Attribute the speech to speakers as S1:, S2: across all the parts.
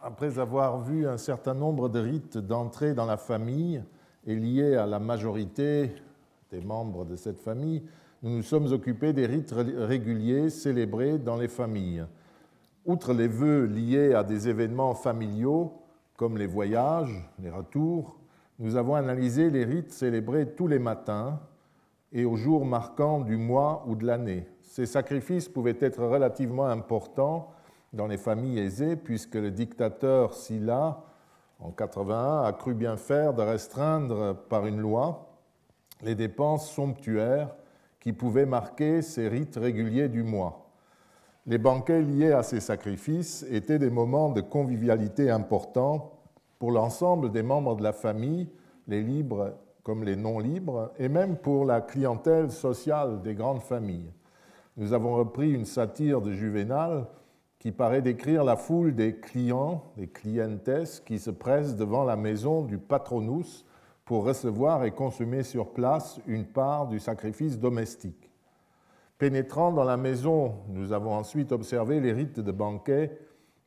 S1: après avoir vu un certain nombre de rites d'entrée dans la famille et liés à la majorité des membres de cette famille, nous nous sommes occupés des rites réguliers célébrés dans les familles. Outre les vœux liés à des événements familiaux, comme les voyages, les retours, nous avons analysé les rites célébrés tous les matins et aux jours marquants du mois ou de l'année. Ces sacrifices pouvaient être relativement importants dans les familles aisées, puisque le dictateur Silla, en 81, a cru bien faire de restreindre par une loi les dépenses somptuaires qui pouvaient marquer ces rites réguliers du mois. Les banquets liés à ces sacrifices étaient des moments de convivialité importants pour l'ensemble des membres de la famille, les libres comme les non-libres, et même pour la clientèle sociale des grandes familles. Nous avons repris une satire de Juvénal qui paraît décrire la foule des clients, des clientes, qui se pressent devant la maison du patronus pour recevoir et consommer sur place une part du sacrifice domestique. Pénétrant dans la maison, nous avons ensuite observé les rites de banquet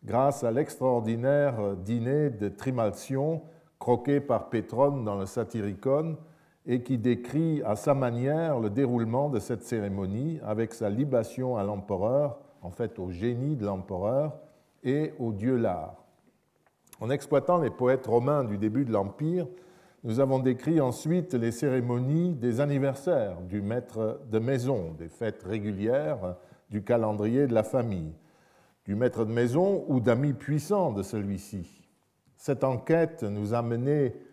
S1: grâce à l'extraordinaire dîner de Trimalcion, croqué par Pétrone dans le Satyricon, et qui décrit à sa manière le déroulement de cette cérémonie avec sa libation à l'empereur en fait au génie de l'empereur et au dieu l'art. En exploitant les poètes romains du début de l'Empire, nous avons décrit ensuite les cérémonies des anniversaires du maître de maison, des fêtes régulières du calendrier de la famille, du maître de maison ou d'amis puissants de celui-ci. Cette enquête nous a,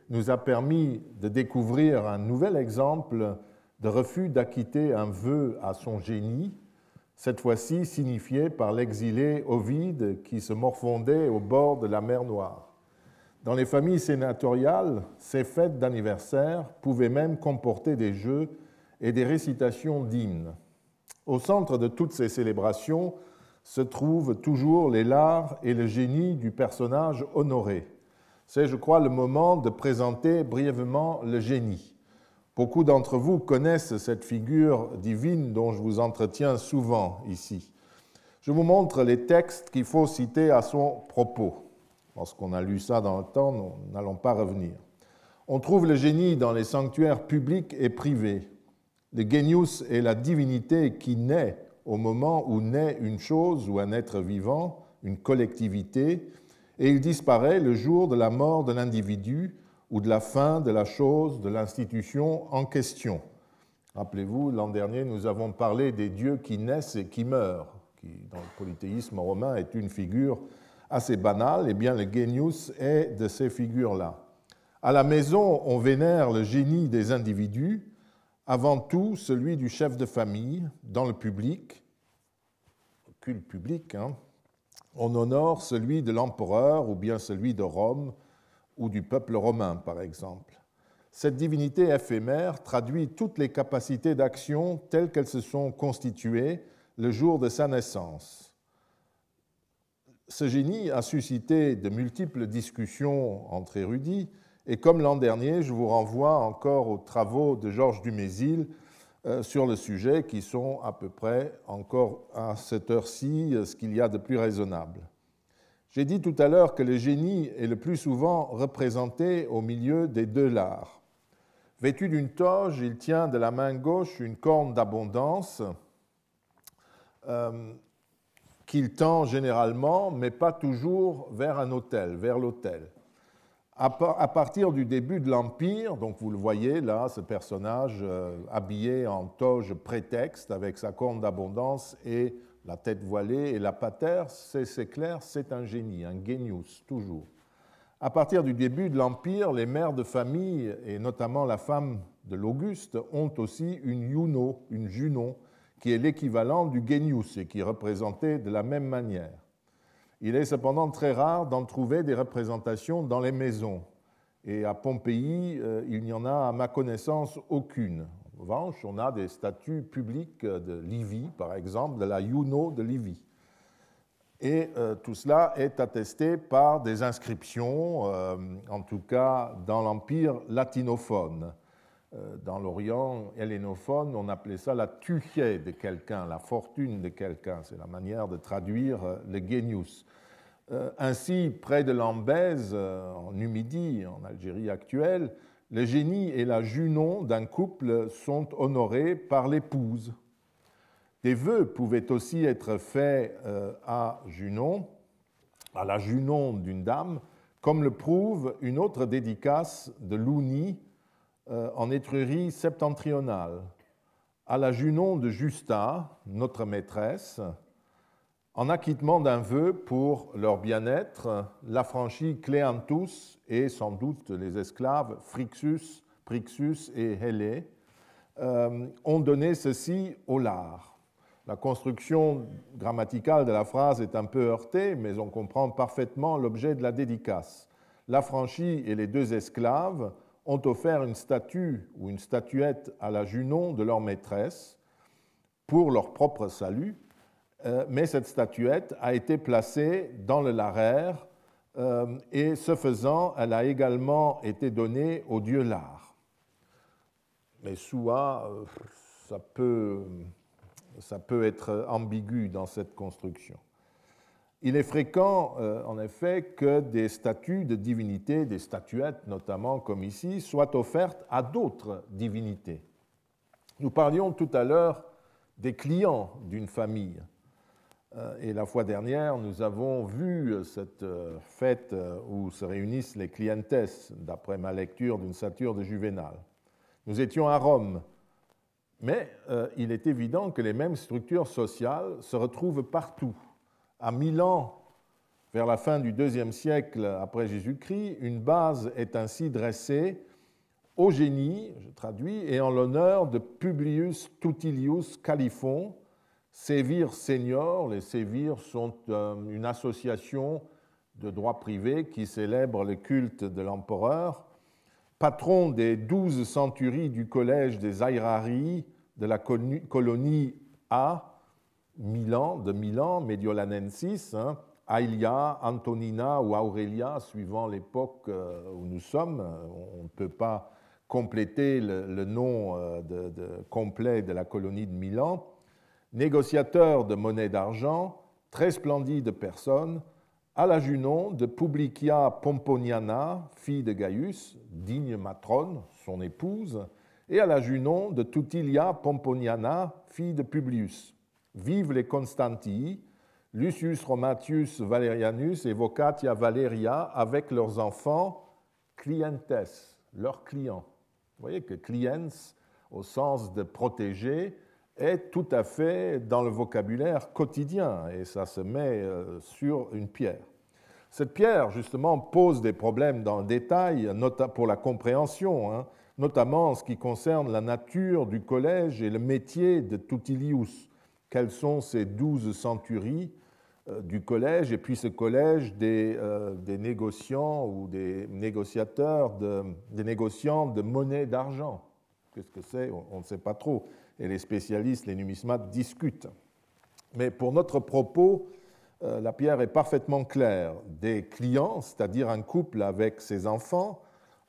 S1: nous a permis de découvrir un nouvel exemple de refus d'acquitter un vœu à son génie, cette fois-ci signifiée par l'exilé Ovide qui se morfondait au bord de la mer Noire. Dans les familles sénatoriales, ces fêtes d'anniversaire pouvaient même comporter des jeux et des récitations d'hymnes. Au centre de toutes ces célébrations se trouvent toujours les lards et le génie du personnage honoré. C'est, je crois, le moment de présenter brièvement le génie. Beaucoup d'entre vous connaissent cette figure divine dont je vous entretiens souvent ici. Je vous montre les textes qu'il faut citer à son propos. Lorsqu'on a lu ça dans le temps, nous n'allons pas revenir. On trouve le génie dans les sanctuaires publics et privés. Le genius est la divinité qui naît au moment où naît une chose ou un être vivant, une collectivité, et il disparaît le jour de la mort de l'individu ou de la fin de la chose, de l'institution en question. Rappelez-vous, l'an dernier, nous avons parlé des dieux qui naissent et qui meurent, qui, dans le polythéisme romain, est une figure assez banale. Eh bien, le genius est de ces figures-là. À la maison, on vénère le génie des individus, avant tout celui du chef de famille, dans le public, culte public, hein, on honore celui de l'empereur ou bien celui de Rome, ou du peuple romain, par exemple. Cette divinité éphémère traduit toutes les capacités d'action telles qu'elles se sont constituées le jour de sa naissance. Ce génie a suscité de multiples discussions entre érudits, et comme l'an dernier, je vous renvoie encore aux travaux de Georges Dumézil euh, sur le sujet, qui sont à peu près encore à cette heure-ci euh, ce qu'il y a de plus raisonnable. J'ai dit tout à l'heure que le génie est le plus souvent représenté au milieu des deux lards. Vêtu d'une toge, il tient de la main gauche une corne d'abondance euh, qu'il tend généralement, mais pas toujours vers un autel, vers l'autel. À, partir du début de l'Empire, donc vous le voyez là, ce personnage euh, habillé en toge prétexte avec sa corne d'abondance et la tête voilée et la patère, c'est clair, c'est un génie, un genius, toujours. À partir du début de l'Empire, les mères de famille, et notamment la femme de l'Auguste, ont aussi une Juno, une Junon, qui est l'équivalent du Genius et qui est représenté de la même manière. Il est cependant très rare d'en trouver des représentations dans les maisons. Et à Pompéi, euh, il n'y en a à ma connaissance aucune. En revanche, on a des statues publiques de Livy, par exemple, de la Iuno de Livy, Et euh, tout cela est attesté par des inscriptions, euh, en tout cas dans l'Empire latinophone. Euh, dans l'Orient hellénophone, on appelait ça la tuchée de quelqu'un, la fortune de quelqu'un. C'est la manière de traduire le genius. ainsi, près de Lambèze, en Numidie, en Algérie actuelle, le génie et la Junon d'un couple sont honorés par l'épouse. Des vœux pouvaient aussi être faits euh, à Junon, à la Junon d'une dame, comme le prouve une autre dédicace de Louni euh, en Étrurie septentrionale. À la Junon de Justa, notre maîtresse, en acquittement d'un vœu pour leur bien-être, l'affranchie Cléanthus et sans doute les esclaves Phrixus, Prixus et Hélé euh, ont donné ceci au lard. La construction grammaticale de la phrase est un peu heurtée, mais on comprend parfaitement l'objet de la dédicace. L'affranchie et les deux esclaves ont offert une statue ou une statuette à la Junon de leur maîtresse pour leur propre salut euh, mais cette statuette a été placée dans le larère euh, et ce faisant, elle a également été donnée au dieu Lar. Mais Soua, euh, ça peut, ça peut être ambigu dans cette construction. Il est fréquent, en effet, que des statues de divinités, des statuettes notamment comme ici, soient offertes à d'autres divinités. Nous parlions tout à l'heure des clients d'une famille. Euh, et la fois dernière, nous avons vu euh, cette euh, fête où se réunissent les clientes, d'après ma lecture d'une sature de Juvenal. Nous étions à Rome, mais il est évident que les mêmes structures sociales se retrouvent partout. À Milan, vers la fin du IIe siècle après Jésus-Christ, une base est ainsi dressée au génie, je traduis, et en l'honneur de Publius Tutilius Califon, Sévir Senior, les Sévirs sont euh, une association de droit privé qui célèbre le culte de l'empereur. Patron des douze centuries du collège des Aïrari, de la colonie A, Milan, de Milan, Mediolanensis, hein, Antonina ou Aurelia, suivant l'époque euh, où nous sommes. On ne peut pas compléter le, nom euh, de, complet de la colonie de Milan négociateur de monnaie d'argent, très splendide personne, à la Junon de Publicia Pomponiana, fille de Gaius, digne matrone, son épouse, et à la Junon de Tutilia Pomponiana, fille de Publius. Vive les Constantii, Lucius Romatius Valerianus et Vocatia Valeria avec leurs enfants clientes, leurs clients. Vous voyez que clients, au sens de protéger, est tout à fait dans le vocabulaire quotidien et ça se met euh, sur une pierre. Cette pierre, justement, pose des problèmes dans le détail pour la compréhension, hein, notamment en ce qui concerne la nature du collège et le métier de Tutilius. Quelles sont ces douze centuries euh, du collège et puis ce collège euh, des, négociants ou des négociateurs, de, des négociants de monnaie d'argent Qu'est-ce que c'est on ne sait pas trop et les spécialistes, les numismates, discutent. Mais pour notre propos, euh, la pierre est parfaitement claire. Des clients, c'est-à-dire un couple avec ses enfants,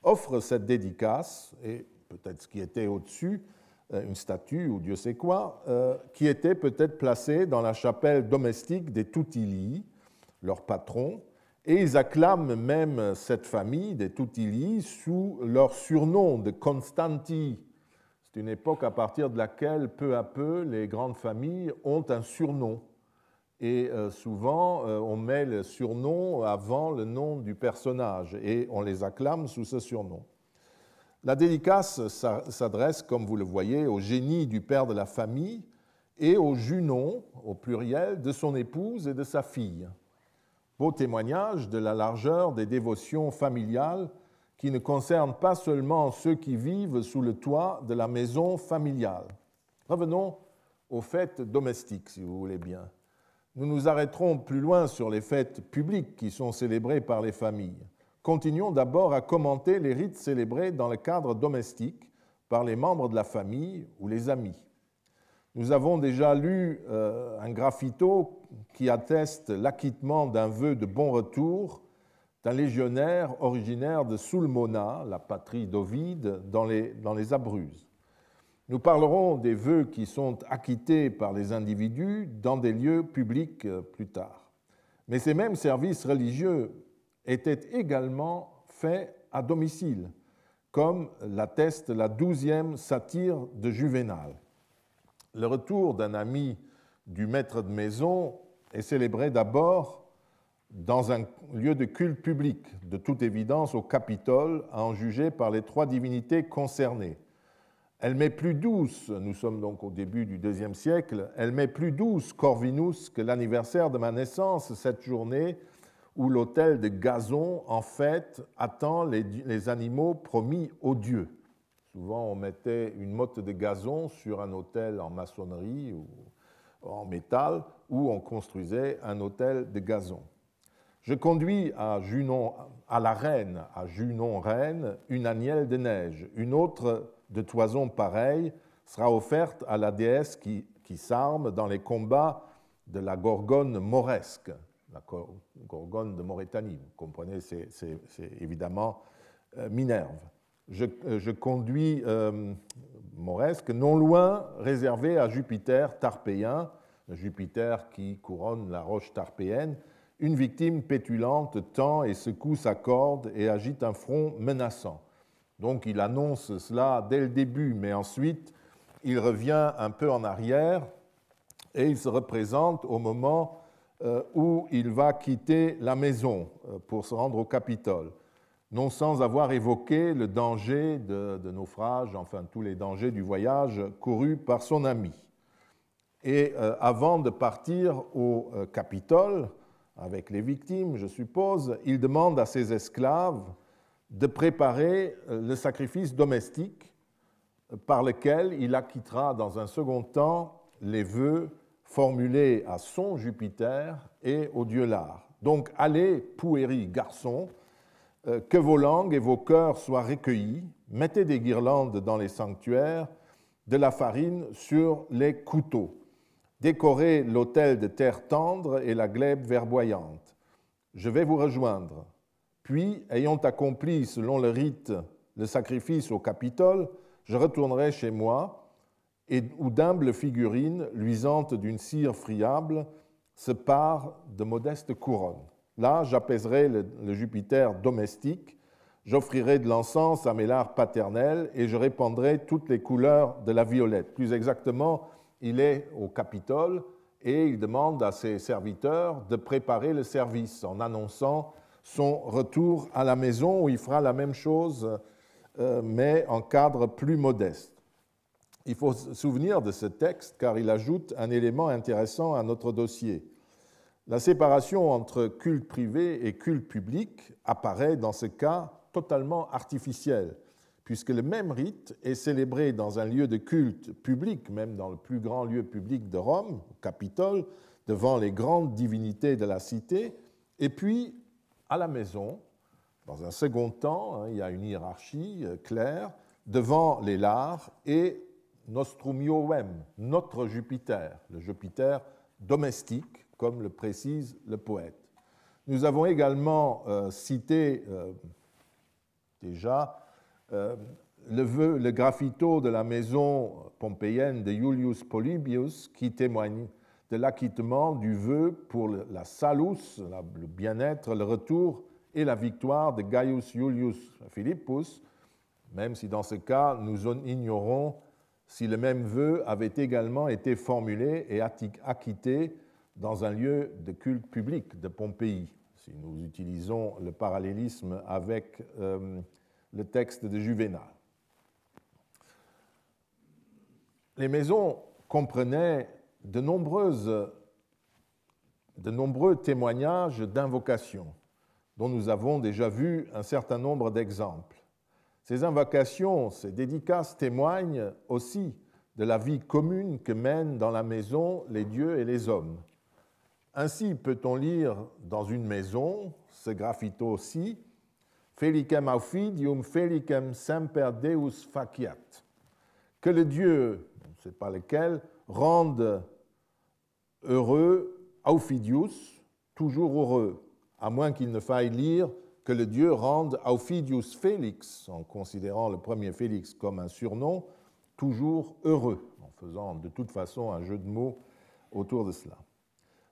S1: offrent cette dédicace, et peut-être ce qui était au-dessus, euh, une statue ou Dieu sait quoi, euh, qui était peut-être placée dans la chapelle domestique des Tutili, leur patron, et ils acclament même cette famille des Tutili sous leur surnom de Constanti c'est une époque à partir de laquelle, peu à peu, les grandes familles ont un surnom. Et euh, souvent, euh, on met le surnom avant le nom du personnage et on les acclame sous ce surnom. La dédicace s'adresse, comme vous le voyez, au génie du père de la famille et au Junon, au pluriel, de son épouse et de sa fille. Beau témoignage de la largeur des dévotions familiales qui ne concerne pas seulement ceux qui vivent sous le toit de la maison familiale. Revenons aux fêtes domestiques, si vous voulez bien. Nous nous arrêterons plus loin sur les fêtes publiques qui sont célébrées par les familles. Continuons d'abord à commenter les rites célébrés dans le cadre domestique par les membres de la famille ou les amis. Nous avons déjà lu euh, un graffito qui atteste l'acquittement d'un vœu de bon retour légionnaire originaire de Sulmona, la patrie d'Ovide, dans les, dans Abruzes. Nous parlerons des vœux qui sont acquittés par les individus dans des lieux publics euh, plus tard. Mais ces mêmes services religieux étaient également faits à domicile, comme l'atteste la douzième satire de Juvénal. Le retour d'un ami du maître de maison est célébré d'abord dans un lieu de culte public, de toute évidence au Capitole, à en juger par les trois divinités concernées. Elle met plus douce, nous sommes donc au début du deuxième siècle, elle met plus douce Corvinus que l'anniversaire de ma naissance, cette journée où l'autel de gazon, en fait, attend les, les animaux promis aux dieux. Souvent, on mettait une motte de gazon sur un autel en maçonnerie ou en métal, ou on construisait un autel de gazon. Je conduis à à la Reine, à Junon-Reine, une agnelle de neige. Une autre de toison pareille sera offerte à la déesse qui, s'arme dans les combats de la Gorgone mauresque, la Gorgone de Maurétanie. Vous comprenez, c'est évidemment euh, Minerve. Je, euh, conduis euh, mauresque non loin, réservée à Jupiter tarpéen, Jupiter qui couronne la roche tarpéenne une victime pétulante tend et secoue sa corde et agite un front menaçant. Donc il annonce cela dès le début, mais ensuite il revient un peu en arrière et il se représente au moment euh, où il va quitter la maison euh, pour se rendre au Capitole, non sans avoir évoqué le danger de, naufrage, enfin tous les dangers du voyage couru par son ami. Et euh, avant de partir au Capitole, avec les victimes, je suppose, il demande à ses esclaves de préparer euh, le sacrifice domestique euh, par lequel il acquittera dans un second temps les vœux formulés à son Jupiter et au dieu Lard. Donc allez, Pouéry, garçon, euh, que vos langues et vos cœurs soient recueillis, mettez des guirlandes dans les sanctuaires, de la farine sur les couteaux. Décorez l'autel de terre tendre et la glèbe verboyante. Je vais vous rejoindre. Puis, ayant accompli selon le rite le sacrifice au Capitole, je retournerai chez moi, et où d'humbles figurines, luisantes d'une cire friable, se parent de modestes couronnes. Là, j'apaiserai le, Jupiter domestique, j'offrirai de l'encens à mes lards paternels et je répandrai toutes les couleurs de la violette. Plus exactement, il est au Capitole et il demande à ses serviteurs de préparer le service en annonçant son retour à la maison où il fera la même chose euh, mais en cadre plus modeste. Il faut se souvenir de ce texte car il ajoute un élément intéressant à notre dossier. La séparation entre culte privé et culte public apparaît dans ce cas totalement artificielle puisque le même rite est célébré dans un lieu de culte public, même dans le plus grand lieu public de Rome, au Capitole, devant les grandes divinités de la cité, et puis à la maison, dans un second temps, hein, il y a une hiérarchie euh, claire, devant les Lars et Nostrum notre Jupiter, le Jupiter domestique, comme le précise le poète. Nous avons également euh, cité euh, déjà euh, le graffito de la maison pompéienne de Julius Polybius qui témoigne de l'acquittement du vœu pour la salus, le bien-être, le retour et la victoire de Gaius Julius Philippus, même si dans ce cas nous ignorons si le même vœu avait également été formulé et acquitté dans un lieu de culte public de Pompéi, si nous utilisons le parallélisme avec euh, le texte de Juvénal. Les maisons comprenaient de, nombreuses, de nombreux témoignages d'invocations, dont nous avons déjà vu un certain nombre d'exemples. Ces invocations, ces dédicaces témoignent aussi de la vie commune que mènent dans la maison les dieux et les hommes. Ainsi peut-on lire dans une maison, ce graffito aussi. Felicem aufidium, felicem semper Deus faciat. Que le Dieu, on ne sait pas lequel, rende heureux Aufidius, toujours heureux, à moins qu'il ne faille lire que le Dieu rende Aufidius Félix, en considérant le premier Félix comme un surnom, toujours heureux, en faisant de toute façon un jeu de mots autour de cela.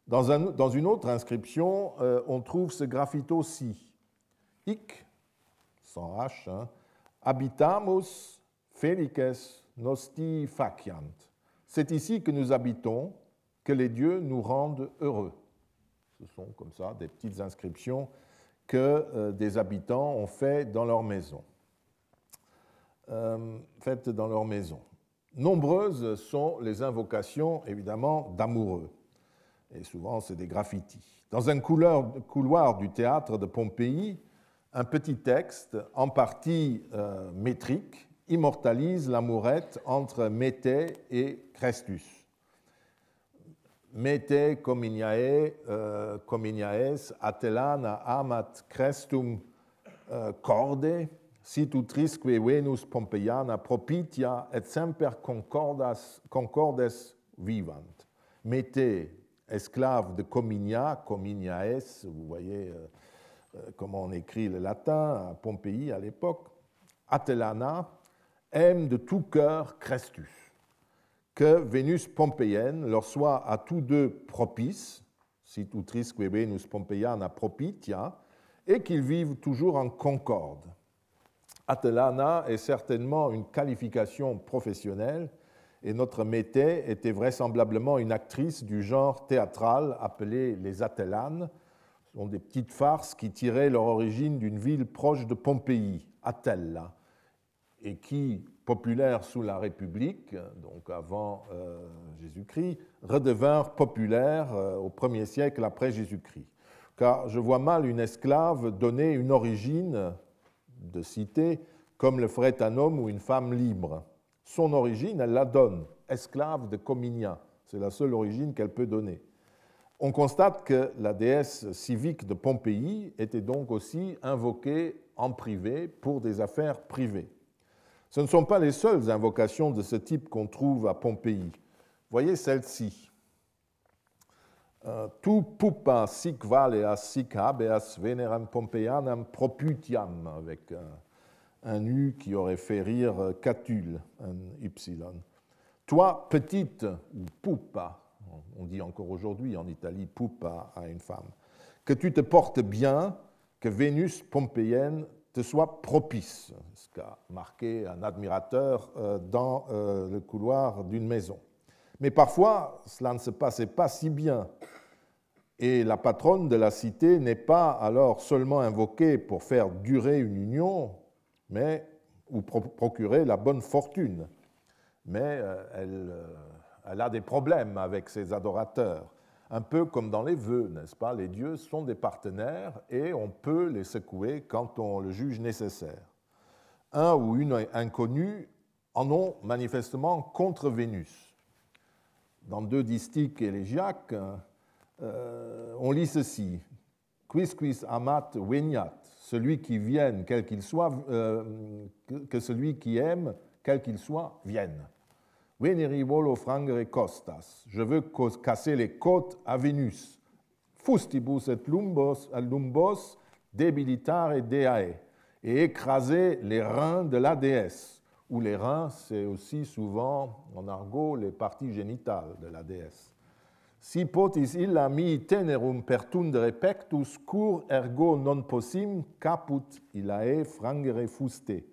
S1: Dans, une autre inscription, euh, on trouve ce graffito-ci. H, hein. habitamus felices nosti faciant. C'est ici que nous habitons, que les dieux nous rendent heureux. Ce sont comme ça des petites inscriptions que euh, des habitants ont fait dans leur maison. Euh, faites dans leur maison. Nombreuses sont les invocations, évidemment, d'amoureux. Et souvent, c'est des graffitis. Dans un couloir du théâtre de Pompéi, un petit texte, en partie euh, métrique, immortalise l'amourette entre Mété et Crestus. Mete cominiae, euh, cominiaes atelana amat crestum euh, corde, situ trisque Venus Pompeiana propitia et semper concordas, concordes vivant. Mete, esclave de Cominia, Cominiaes, vous voyez, euh, euh, comme on écrit le latin à Pompéi à l'époque, atelana » aime de tout cœur Crestus, que Vénus pompéienne leur soit à tous deux propice, si utrisque Venus pompeiana propitia, et qu'ils vivent toujours en concorde. Atelana » est certainement une qualification professionnelle, et notre métier était vraisemblablement une actrice du genre théâtral appelée les atelanes » Ont des petites farces qui tiraient leur origine d'une ville proche de Pompéi, Atella, et qui, populaire sous la République, donc avant euh, Jésus-Christ, redevinrent populaires euh, au 1er siècle après Jésus-Christ. Car je vois mal une esclave donner une origine de cité comme le ferait un homme ou une femme libre. Son origine, elle la donne, esclave de Cominia. C'est la seule origine qu'elle peut donner. On constate que la déesse civique de Pompéi était donc aussi invoquée en privé pour des affaires privées. Ce ne sont pas les seules invocations de ce type qu'on trouve à Pompéi. Voyez celle-ci. Euh, tu pupa sic valeas sic habeas veneram pompeianam proputiam, avec un, U qui aurait fait rire Catulle. un Y. Toi, petite, ou pupa, on dit encore aujourd'hui en Italie, poupa à une femme. Que tu te portes bien, que Vénus pompéienne te soit propice, ce qu'a marqué un admirateur euh, dans euh, le couloir d'une maison. Mais parfois, cela ne se passait pas si bien. Et la patronne de la cité n'est pas alors seulement invoquée pour faire durer une union, mais ou procurer la bonne fortune. Mais euh, elle elle a des problèmes avec ses adorateurs. Un peu comme dans les vœux, n'est-ce pas Les dieux sont des partenaires et on peut les secouer quand on le juge nécessaire. Un ou une inconnue en ont manifestement contre Vénus. Dans deux distiques élégiaques, euh, on lit ceci Quis quis amat veniat celui qui vienne, quel qu'il soit, euh, que celui qui aime, quel qu'il soit, vienne. Veneribolo frangere costas. Je veux casser les côtes à Vénus. Fustibus et lumbos, lumbos debilitare deae. Et écraser les reins de la déesse. Ou les reins, c'est aussi souvent, en argot, les parties génitales de la déesse. Si potis illa mi tenerum pertundere pectus, cur ergo non possim caput illae frangere fuste.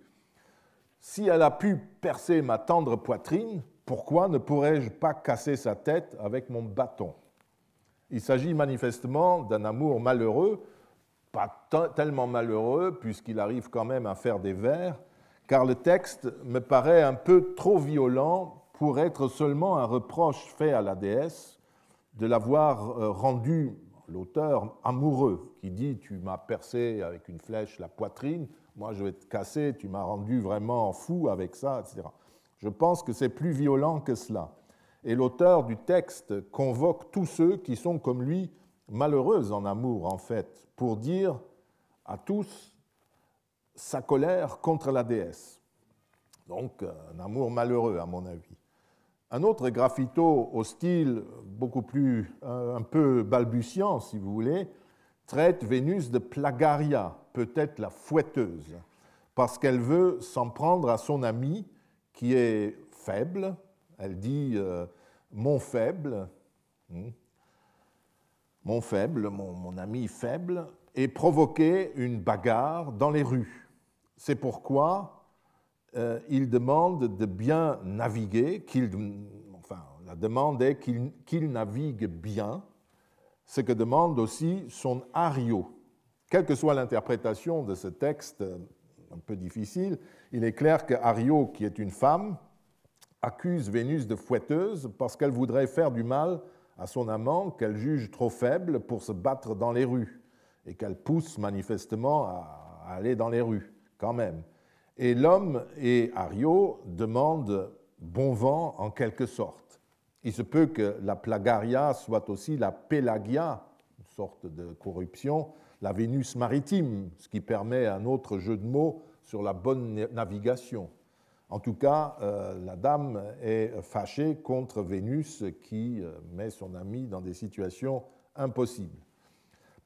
S1: Si elle a pu percer ma tendre poitrine, pourquoi ne pourrais-je pas casser sa tête avec mon bâton Il s'agit manifestement d'un amour malheureux, pas tellement malheureux puisqu'il arrive quand même à faire des vers, car le texte me paraît un peu trop violent pour être seulement un reproche fait à la déesse de l'avoir euh, rendu l'auteur amoureux, qui dit tu m'as percé avec une flèche la poitrine, moi je vais te casser, tu m'as rendu vraiment fou avec ça, etc. Je pense que c'est plus violent que cela. Et l'auteur du texte convoque tous ceux qui sont comme lui malheureux en amour, en fait, pour dire à tous sa colère contre la déesse. Donc un amour malheureux, à mon avis. Un autre graffito au style beaucoup plus, euh, un peu balbutiant, si vous voulez, traite Vénus de plagaria, peut-être la fouetteuse, parce qu'elle veut s'en prendre à son amie qui est faible. Elle dit euh, hmm, mon faible, mon faible, mon, ami faible, et provoquer une bagarre dans les rues. C'est pourquoi euh, il demande de bien naviguer, enfin, la demande est qu'il, qu'il navigue bien, ce que demande aussi son ario. Quelle que soit l'interprétation de ce texte euh, un peu difficile, il est clair que Ario, qui est une femme, accuse Vénus de fouetteuse parce qu'elle voudrait faire du mal à son amant qu'elle juge trop faible pour se battre dans les rues et qu'elle pousse manifestement à aller dans les rues quand même. Et l'homme et Ario demandent bon vent en quelque sorte. Il se peut que la plagaria soit aussi la pelagia, une sorte de corruption, la Vénus maritime, ce qui permet un autre jeu de mots sur la bonne navigation. En tout cas, euh, la dame est fâchée contre Vénus qui euh, met son ami dans des situations impossibles.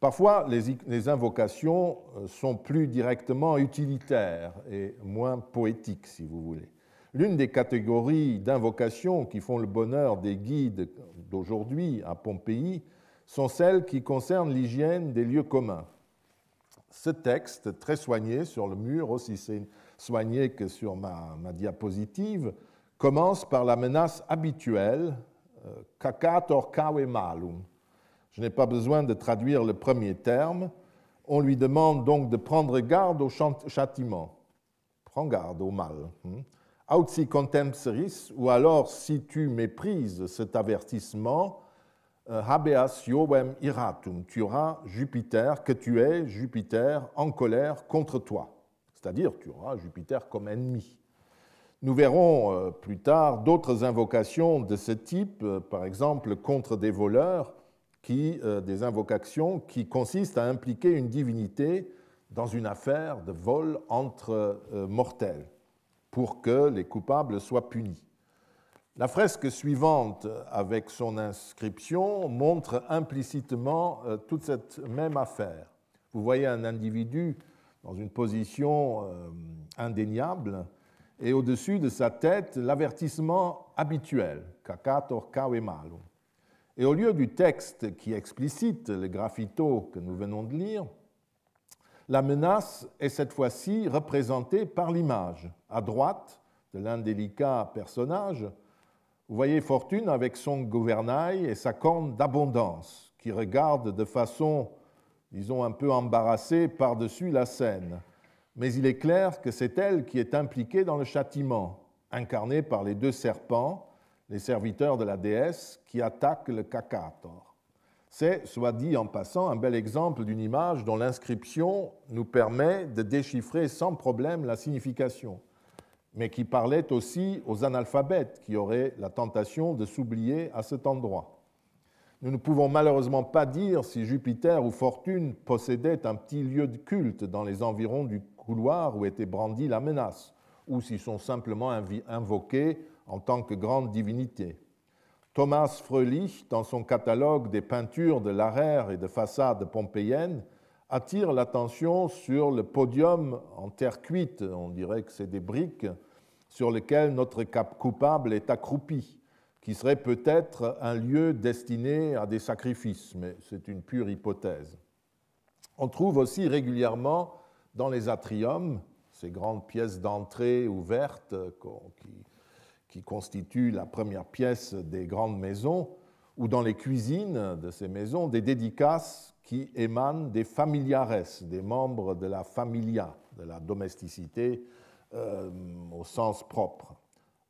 S1: Parfois, les invocations euh, sont plus directement utilitaires et moins poétiques, si vous voulez. L'une des catégories d'invocations qui font le bonheur des guides d'aujourd'hui à Pompéi sont celles qui concernent l'hygiène des lieux communs ce texte très soigné sur le mur, aussi soigné que sur ma, diapositive, commence par la menace habituelle kakator euh, cave malum. Je n'ai pas besoin de traduire le premier terme. On lui demande donc de prendre garde au châtiment. Prends garde au mal. Out hein. si ou alors si tu méprises cet avertissement, euh, Habeas Jovem Iratum, tu auras Jupiter, que tu es Jupiter en colère contre toi. C'est-à-dire, tu auras Jupiter comme ennemi. Nous verrons euh, plus tard d'autres invocations de ce type, euh, par exemple contre des voleurs, qui, des invocations qui consistent à impliquer une divinité dans une affaire de vol entre mortels, pour que les coupables soient punis. La fresque suivante, avec son inscription, montre implicitement euh, toute cette même affaire. Vous voyez un individu dans une position euh, indéniable, et au-dessus de sa tête, l'avertissement habituel, cacator kawemalu ». Et au lieu du texte qui explicite le graffito que nous venons de lire, la menace est cette fois-ci représentée par l'image, à droite de l'indélicat personnage, vous voyez Fortune avec son gouvernail et sa corne d'abondance, qui regarde de façon, disons, un peu embarrassée par-dessus la scène. Mais il est clair que c'est elle qui est impliquée dans le châtiment, incarné par les deux serpents, les serviteurs de la déesse, qui attaquent le cacator. C'est, soit dit en passant, un bel exemple d'une image dont l'inscription nous permet de déchiffrer sans problème la signification mais qui parlait aussi aux analphabètes qui auraient la tentation de s'oublier à cet endroit. Nous ne pouvons malheureusement pas dire si Jupiter ou Fortune possédaient un petit lieu de culte dans les environs du couloir où était brandie la menace, ou s'ils sont simplement invoqués en tant que grandes divinités. Thomas Fröhlich, dans son catalogue des peintures de l'arrière et de façade pompéienne, attire l'attention sur le podium en terre cuite, on dirait que c'est des briques, sur lesquelles notre cap coupable est accroupi, qui serait peut-être un lieu destiné à des sacrifices, mais c'est une pure hypothèse. On trouve aussi régulièrement dans les atriums, ces grandes pièces d'entrée ouvertes qui, qui constituent la première pièce des grandes maisons, ou dans les cuisines de ces maisons, des dédicaces qui émanent des familiares, des membres de la familia, de la domesticité euh, au sens propre.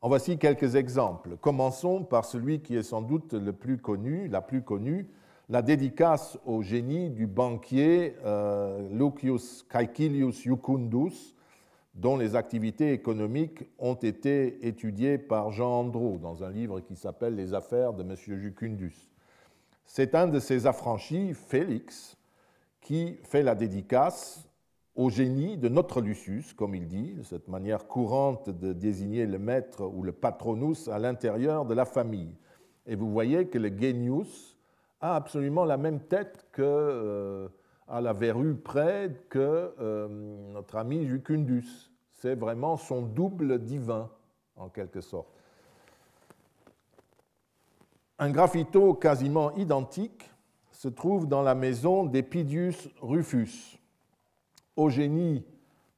S1: En voici quelques exemples. Commençons par celui qui est sans doute le plus connu, la plus connue, la dédicace au génie du banquier euh, Lucius Caecilius Jucundus, dont les activités économiques ont été étudiées par Jean Andreau dans un livre qui s'appelle Les affaires de M. Jucundus c'est un de ses affranchis, Félix, qui fait la dédicace au génie de notre Lucius, comme il dit, cette manière courante de désigner le maître ou le patronus à l'intérieur de la famille. Et vous voyez que le genius a absolument la même tête que, euh, à la verrue près que euh, notre ami Jucundus. C'est vraiment son double divin, en quelque sorte. Un graffito quasiment identique se trouve dans la maison d'Epidius Rufus. Au génie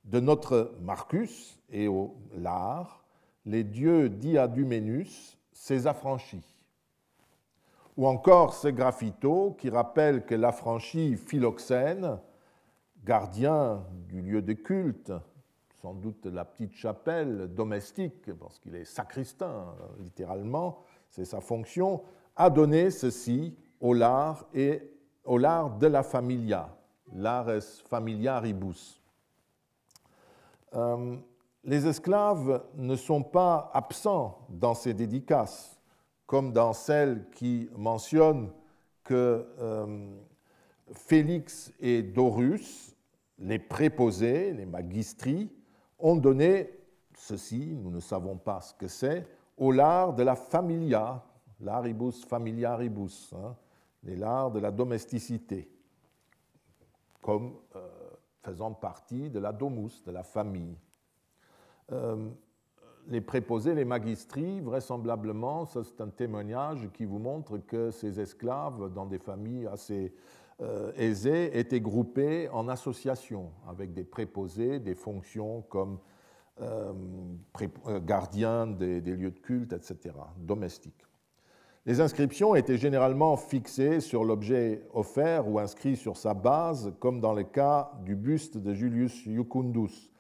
S1: de notre Marcus et au lard, les dieux d'Iadumenus s'est affranchis. Ou encore ce graffito qui rappelle que l'affranchi Philoxène, gardien du lieu de culte, sans doute la petite chapelle domestique, parce qu'il est sacristain euh, littéralement, c'est sa fonction, à donner ceci au lard et au lard de la familia, lares familiaribus. Euh, les esclaves ne sont pas absents dans ces dédicaces, comme dans celle qui mentionnent que euh, Félix et Dorus, les préposés, les magistris, ont donné ceci, nous ne savons pas ce que c'est, au lard de la familia, l'aribus familiaribus, hein, les lards de la domesticité, comme euh, faisant partie de la domus, de la famille. Euh, les préposés, les magistries, vraisemblablement, c'est un témoignage qui vous montre que ces esclaves, dans des familles assez euh, aisées, étaient groupés en association avec des préposés, des fonctions comme euh, euh gardiens des, lieux de culte, etc., domestiques. Les inscriptions étaient généralement fixées sur l'objet offert ou inscrit sur sa base, comme dans le cas du buste de Julius Jucundus.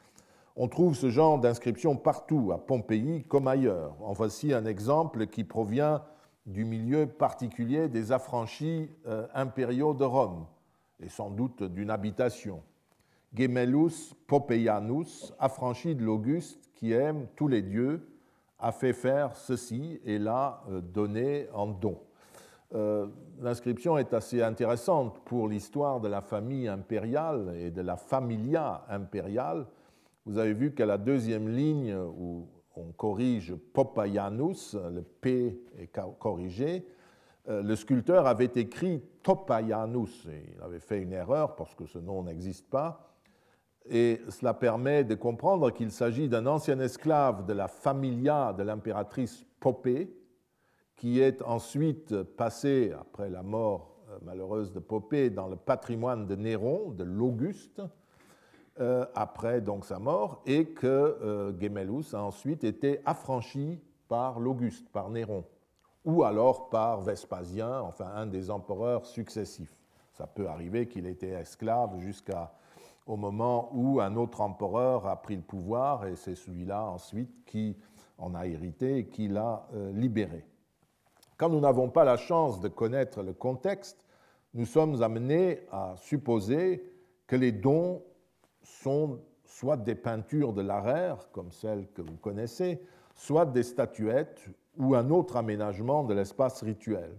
S1: On trouve ce genre d'inscription partout, à Pompéi comme ailleurs. En voici un exemple qui provient du milieu particulier des affranchis euh, impériaux de Rome, et sans doute d'une habitation. Gemellus Popeianus, affranchi de l'Auguste, qui aime tous les dieux, a fait faire ceci et l'a euh, donné en don. Euh, l'inscription est assez intéressante pour l'histoire de la famille impériale et de la familia impériale. Vous avez vu qu'à la deuxième ligne, où on corrige Popeianus, le P est corrigé, euh, le sculpteur avait écrit Topaianus. il avait fait une erreur parce que ce nom n'existe pas et cela permet de comprendre qu'il s'agit d'un ancien esclave de la familia de l'impératrice Poppée, qui est ensuite passé, après la mort euh, malheureuse de Poppée, dans le patrimoine de Néron, de l'Auguste, euh, après donc sa mort, et que euh, Gemellus a ensuite été affranchi par l'Auguste, par Néron, ou alors par Vespasien, enfin un des empereurs successifs. Ça peut arriver qu'il était esclave jusqu'à au moment où un autre empereur a pris le pouvoir et c'est celui-là ensuite qui en a hérité et qui l'a euh, libéré. Quand nous n'avons pas la chance de connaître le contexte, nous sommes amenés à supposer que les dons sont soit des peintures de l'arrière, comme celles que vous connaissez, soit des statuettes ou un autre aménagement de l'espace rituel.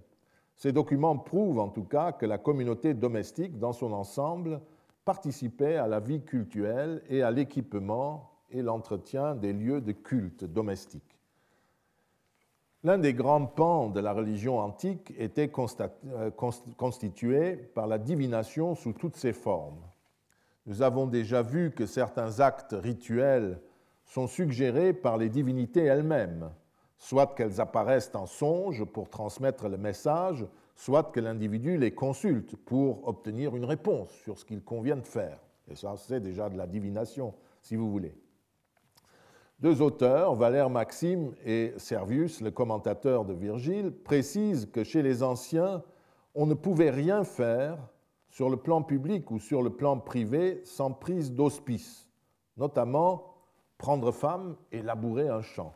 S1: Ces documents prouvent en tout cas que la communauté domestique dans son ensemble participer à la vie culturelle et à l'équipement et l'entretien des lieux de culte domestiques. L'un des grands pans de la religion antique était euh, constitué par la divination sous toutes ses formes. Nous avons déjà vu que certains actes rituels sont suggérés par les divinités elles-mêmes, soit qu'elles apparaissent en songe pour transmettre le message, soit que l'individu les consulte pour obtenir une réponse sur ce qu'il convient de faire. Et ça, c'est déjà de la divination, si vous voulez. Deux auteurs, Valère Maxime et Servius, le commentateur de Virgile, précisent que chez les anciens, on ne pouvait rien faire sur le plan public ou sur le plan privé sans prise d'hospice, notamment prendre femme et labourer un champ.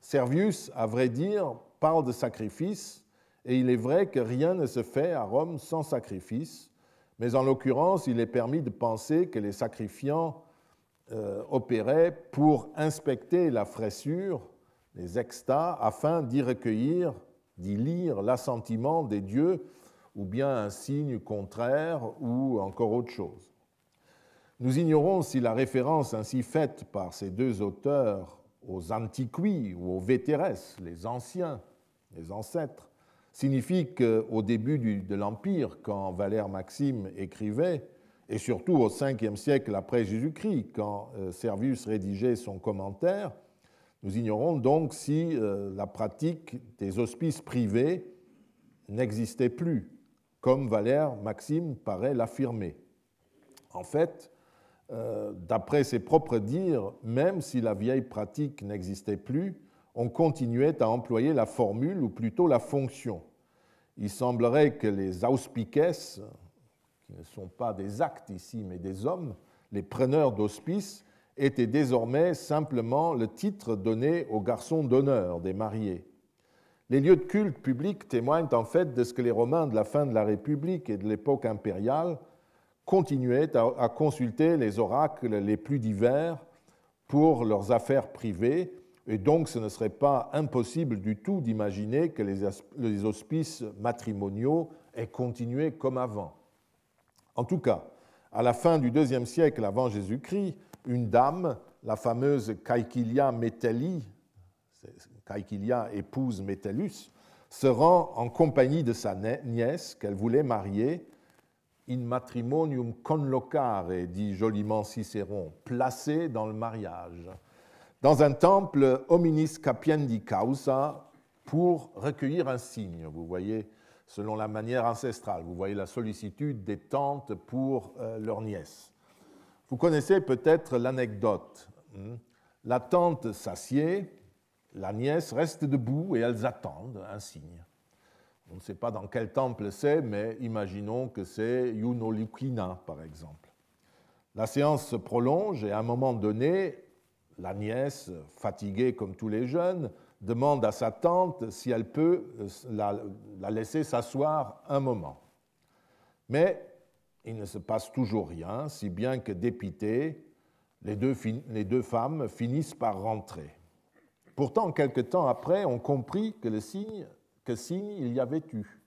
S1: Servius, à vrai dire, parle de sacrifice et il est vrai que rien ne se fait à Rome sans sacrifice, mais en l'occurrence, il est permis de penser que les sacrifiants euh, opéraient pour inspecter la fraissure, les extas, afin d'y recueillir, d'y lire l'assentiment des dieux, ou bien un signe contraire, ou encore autre chose. Nous ignorons si la référence ainsi faite par ces deux auteurs aux antiqui ou aux vétérès, les anciens, les ancêtres, signifie qu'au début de l'Empire, quand Valère Maxime écrivait, et surtout au 5 siècle après Jésus-Christ, quand euh, Servius rédigeait son commentaire, nous ignorons donc si euh, la pratique des hospices privés n'existait plus, comme Valère Maxime paraît l'affirmer. En fait, euh, d'après ses propres dires, même si la vieille pratique n'existait plus, on continuait à employer la formule ou plutôt la fonction il semblerait que les auspices, qui ne sont pas des actes ici, mais des hommes, les preneurs d'hospices, étaient désormais simplement le titre donné aux garçons d'honneur des mariés. Les lieux de culte publics témoignent en fait de ce que les Romains de la fin de la République et de l'époque impériale continuaient à consulter les oracles les plus divers pour leurs affaires privées et donc, ce ne serait pas impossible du tout d'imaginer que les hospices matrimoniaux aient continué comme avant. En tout cas, à la fin du IIe siècle avant Jésus-Christ, une dame, la fameuse Caecilia Metelli, Caecilia épouse Metellus, se rend en compagnie de sa nièce qu'elle voulait marier in matrimonium conlocare, dit joliment Cicéron, placée dans le mariage dans un temple hominis capiendi causa pour recueillir un signe. Vous voyez, selon la manière ancestrale, vous voyez la sollicitude des tantes pour euh, leur nièce. Vous connaissez peut-être l'anecdote. Hein. La tante s'assied, la nièce reste debout et elles attendent un signe. On ne sait pas dans quel temple c'est, mais imaginons que c'est Yunolikina, par exemple. La séance se prolonge et à un moment donné, la nièce, fatiguée comme tous les jeunes, demande à sa tante si elle peut euh, la, laisser s'asseoir un moment. Mais il ne se passe toujours rien, si bien que dépité, les deux, les deux femmes finissent par rentrer. Pourtant, quelque temps après, on comprit que le signe, que signe il y avait eu.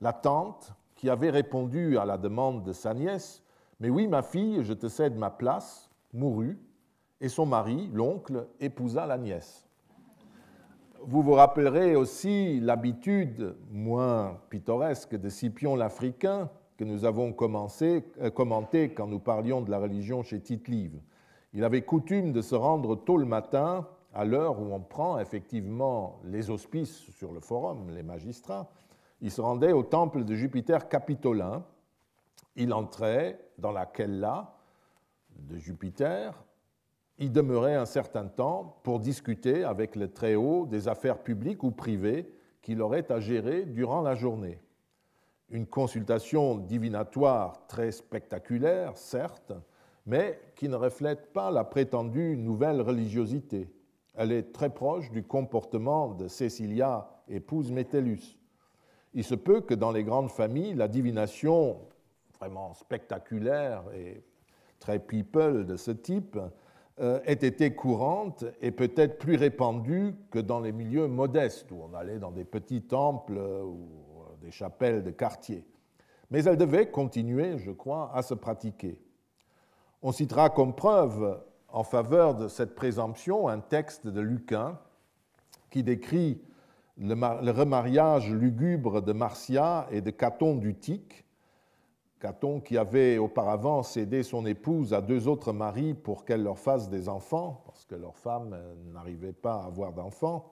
S1: La tante, qui avait répondu à la demande de sa nièce, Mais oui, ma fille, je te cède ma place, mourut et son mari, l'oncle, épousa la nièce. Vous vous rappellerez aussi l'habitude moins pittoresque de Scipion l'Africain que nous avons commencé, euh, quand nous parlions de la religion chez tite Il avait coutume de se rendre tôt le matin, à l'heure où on prend effectivement les hospices sur le forum, les magistrats. Il se rendait au temple de Jupiter Capitolin. Il entrait dans la kella de Jupiter il demeurait un certain temps pour discuter avec le très haut des affaires publiques ou privées qu'il aurait à gérer durant la journée. Une consultation divinatoire très spectaculaire, certes, mais qui ne reflète pas la prétendue nouvelle religiosité. Elle est très proche du comportement de Cécilia, épouse Metellus. Il se peut que dans les grandes familles, la divination vraiment spectaculaire et très people de ce type était euh, été courante et peut-être plus répandue que dans les milieux modestes, où on allait dans des petits temples euh, ou euh, des chapelles de quartier. Mais elle devait continuer, je crois, à se pratiquer. On citera comme preuve en faveur de cette présomption un texte de Lucain qui décrit le, remariage lugubre de Marcia et de Caton d'Utique Caton, qui avait auparavant cédé son épouse à deux autres maris pour qu'elle leur fasse des enfants, parce que leur femme euh, n'arrivait pas à avoir d'enfants,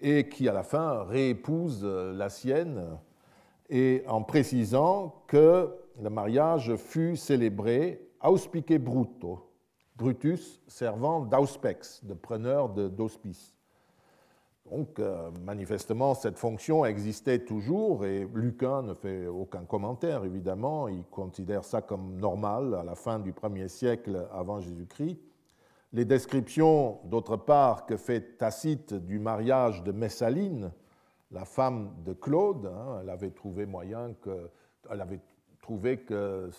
S1: et qui à la fin réépouse euh, la sienne, et en précisant que le mariage fut célébré auspice bruto, Brutus servant d'auspex, de preneur d'auspice. Donc, euh, manifestement, cette fonction existait toujours et Lucain ne fait aucun commentaire, évidemment. Il considère ça comme normal à la fin du 1er siècle avant Jésus-Christ. Les descriptions, d'autre part, que fait Tacite du mariage de Messaline, la femme de Claude, hein, elle avait trouvé moyen que. Elle avait trouvé que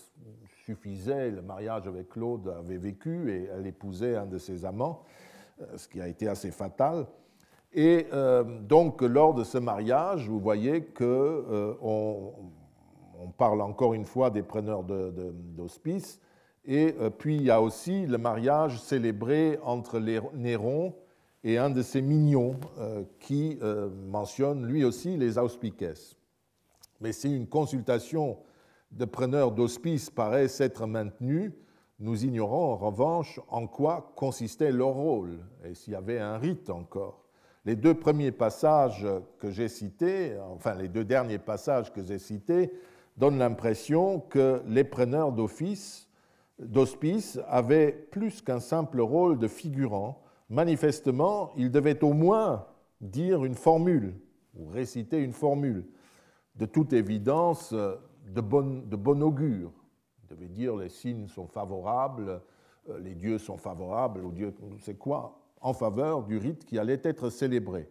S1: suffisait le mariage avec Claude, avait vécu et elle épousait un de ses amants, euh, ce qui a été assez fatal. Et euh, donc, lors de ce mariage, vous voyez qu'on euh, parle encore une fois des preneurs d'hospice. et euh, puis, il y a aussi le mariage célébré entre les Néron et un de ses mignons qui mentionne lui aussi les auspices. Mais si une consultation de preneurs d'hospice paraît s'être maintenue, nous ignorons en revanche en quoi consistait leur rôle et s'il y avait un rite encore. Les deux premiers passages que j'ai cités, enfin les deux derniers passages que j'ai cités, donnent l'impression que les preneurs d'office, d'hospice, avaient plus qu'un simple rôle de figurant. Manifestement, ils devaient au moins dire une formule ou réciter une formule. De toute évidence, de bon, de augure. Ils devaient dire les signes sont favorables, euh, les dieux sont favorables, ou Dieu, c'est quoi en faveur du rite qui allait être célébré.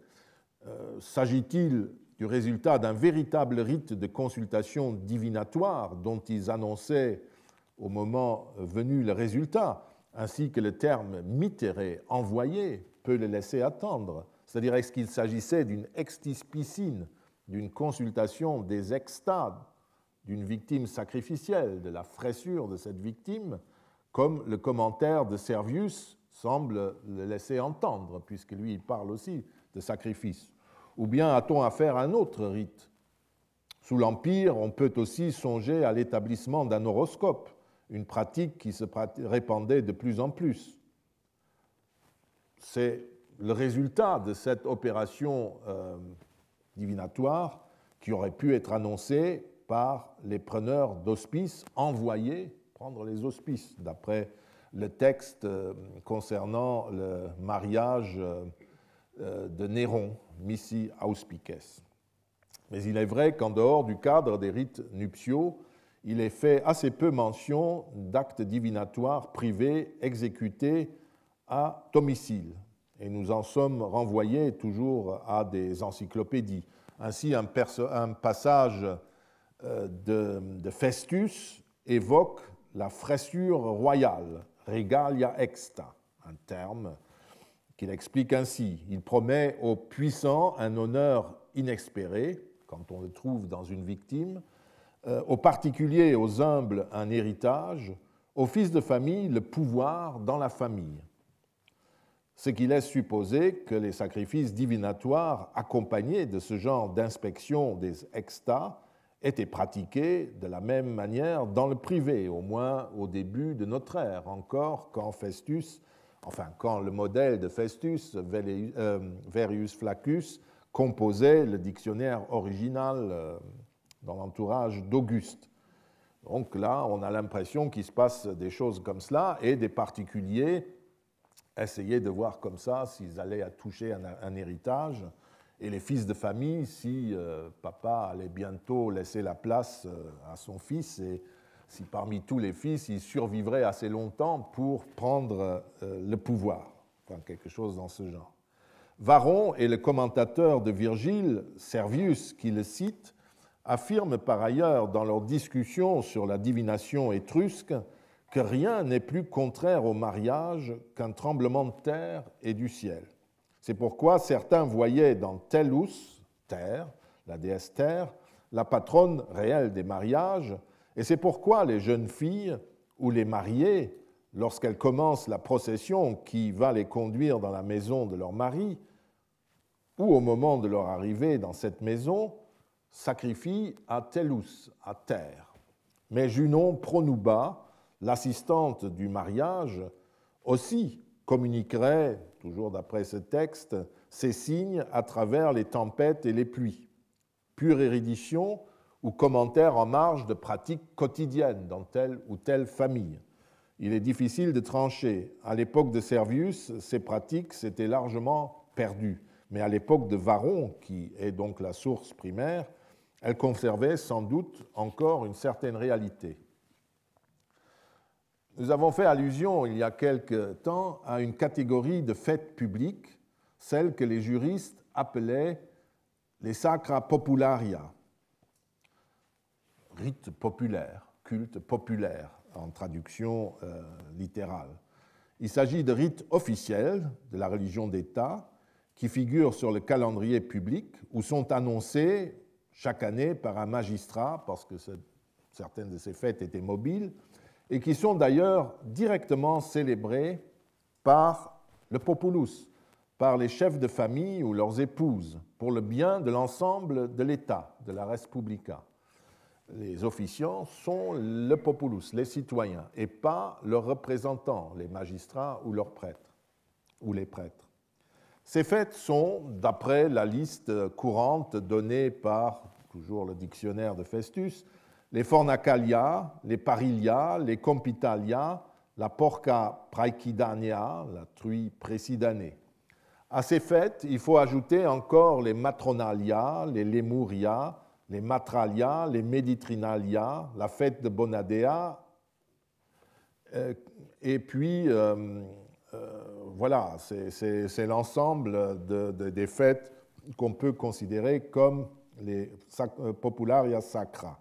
S1: Euh, s'agit-il du résultat d'un véritable rite de consultation divinatoire dont ils annonçaient au moment venu le résultat, ainsi que le terme mitéré, envoyé, peut le laisser attendre C'est-à-dire, est-ce qu'il s'agissait d'une extispicine, d'une consultation des extades, d'une victime sacrificielle, de la fraissure de cette victime, comme le commentaire de Servius semble le laisser entendre, puisque lui, il parle aussi de sacrifice. Ou bien a-t-on affaire à un autre rite Sous l'Empire, on peut aussi songer à l'établissement d'un horoscope, une pratique qui se répandait de plus en plus. C'est le résultat de cette opération euh, divinatoire qui aurait pu être annoncée par les preneurs d'hospices envoyés prendre les hospices, d'après le texte euh, concernant le mariage euh, euh, de Néron, Missi Auspices. Mais il est vrai qu'en dehors du cadre des rites nuptiaux, il est fait assez peu mention d'actes divinatoires privés exécutés à domicile. Et nous en sommes renvoyés toujours à des encyclopédies. Ainsi, un, passage de, de Festus évoque la fraissure royale regalia exta, un terme qu'il explique ainsi. Il promet aux puissants un honneur inespéré, quand on le trouve dans une victime, euh, aux particuliers aux humbles un héritage, aux fils de famille le pouvoir dans la famille. Ce qui laisse supposer que les sacrifices divinatoires accompagnés de ce genre d'inspection des extas était pratiquée de la même manière dans le privé, au moins au début de notre ère, encore quand Festus, enfin quand le modèle de Festus, euh, Verius Flaccus, composait le dictionnaire original euh, dans l'entourage d'Auguste. Donc là, on a l'impression qu'il se passe des choses comme cela et des particuliers essayaient de voir comme ça s'ils allaient toucher un héritage et les fils de famille, si euh, papa allait bientôt laisser la place euh, à son fils et si parmi tous les fils, il survivrait assez longtemps pour prendre euh, le pouvoir. Enfin, quelque chose dans ce genre. Varron et le commentateur de Virgile, Servius, qui le cite, affirment par ailleurs dans leur discussion sur la divination étrusque que rien n'est plus contraire au mariage qu'un tremblement de terre et du ciel. C'est pourquoi certains voyaient dans Tellus, Terre, la déesse Terre, la patronne réelle des mariages, et c'est pourquoi les jeunes filles ou les mariées, lorsqu'elles commencent la procession qui va les conduire dans la maison de leur mari, ou au moment de leur arrivée dans cette maison, sacrifient à Tellus, à terre. Mais Junon Pronuba, l'assistante du mariage, aussi communiquerait toujours d'après ce texte, ces signes à travers les tempêtes et les pluies. Pure érudition ou commentaire en marge de pratiques quotidiennes dans telle ou telle famille. Il est difficile de trancher. À l'époque de Servius, ces pratiques s'étaient largement perdues. Mais à l'époque de Varon, qui est donc la source primaire, elles conservaient sans doute encore une certaine réalité. Nous avons fait allusion il y a quelque temps à une catégorie de fêtes publiques, celle que les juristes appelaient les sacra popularia, rites populaires, cultes populaires, en traduction euh, littérale. Il s'agit de rites officiels de la religion d'État qui figurent sur le calendrier public ou sont annoncés chaque année par un magistrat, parce que certaines de ces fêtes étaient mobiles, et qui sont d'ailleurs directement célébrés par le populus, par les chefs de famille ou leurs épouses, pour le bien de l'ensemble de l'État, de la res publica. Les officiants sont le populus, les citoyens, et pas leurs représentants, les magistrats ou leurs prêtres, ou les prêtres. Ces fêtes sont, d'après la liste courante donnée par toujours le dictionnaire de Festus, les Fornacalia, les Parilia, les Compitalia, la Porca praecidania, la truie précidanée. À ces fêtes, il faut ajouter encore les Matronalia, les Lemuria, les Matralia, les meditrinalia, la fête de Bonadea, euh, et puis euh, euh, voilà, c'est l'ensemble des fêtes qu'on peut considérer comme les popularia sacra.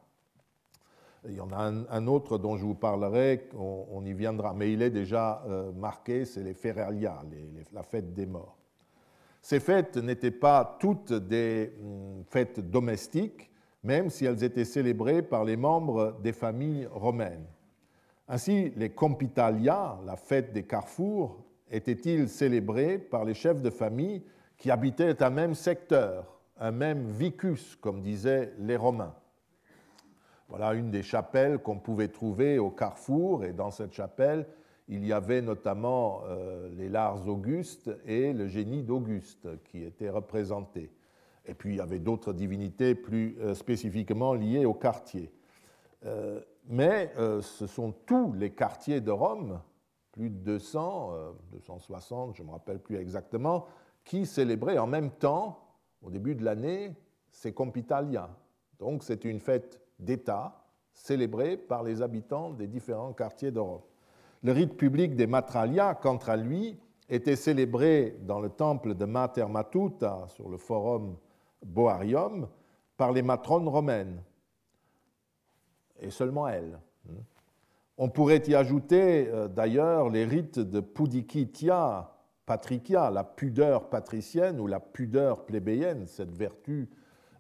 S1: Il y en a un, autre dont je vous parlerai, on, y viendra, mais il est déjà euh, marqué, c'est les Feralia, la fête des morts. Ces fêtes n'étaient pas toutes des hum, fêtes domestiques, même si elles étaient célébrées par les membres des familles romaines. Ainsi, les Compitalia, la fête des carrefours, étaient-ils célébrés par les chefs de famille qui habitaient un même secteur, un même vicus, comme disaient les Romains. Voilà une des chapelles qu'on pouvait trouver au carrefour, et dans cette chapelle, il y avait notamment euh, les Lars Augustes et le génie d'Auguste qui étaient représentés. Et puis il y avait d'autres divinités plus euh, spécifiquement liées au quartier. Euh, mais ce sont tous les quartiers de Rome, plus de 200, 260, je ne me rappelle plus exactement, qui célébraient en même temps, au début de l'année, ces Compitalia. Donc c'est une fête d'État célébré par les habitants des différents quartiers d'Europe. Le rite public des Matralia, quant à lui, était célébré dans le temple de Mater Matuta, sur le forum Boarium, par les matrones romaines, et seulement elles. On pourrait y ajouter euh, d'ailleurs les rites de Pudicitia patricia, la pudeur patricienne ou la pudeur plébéienne, cette vertu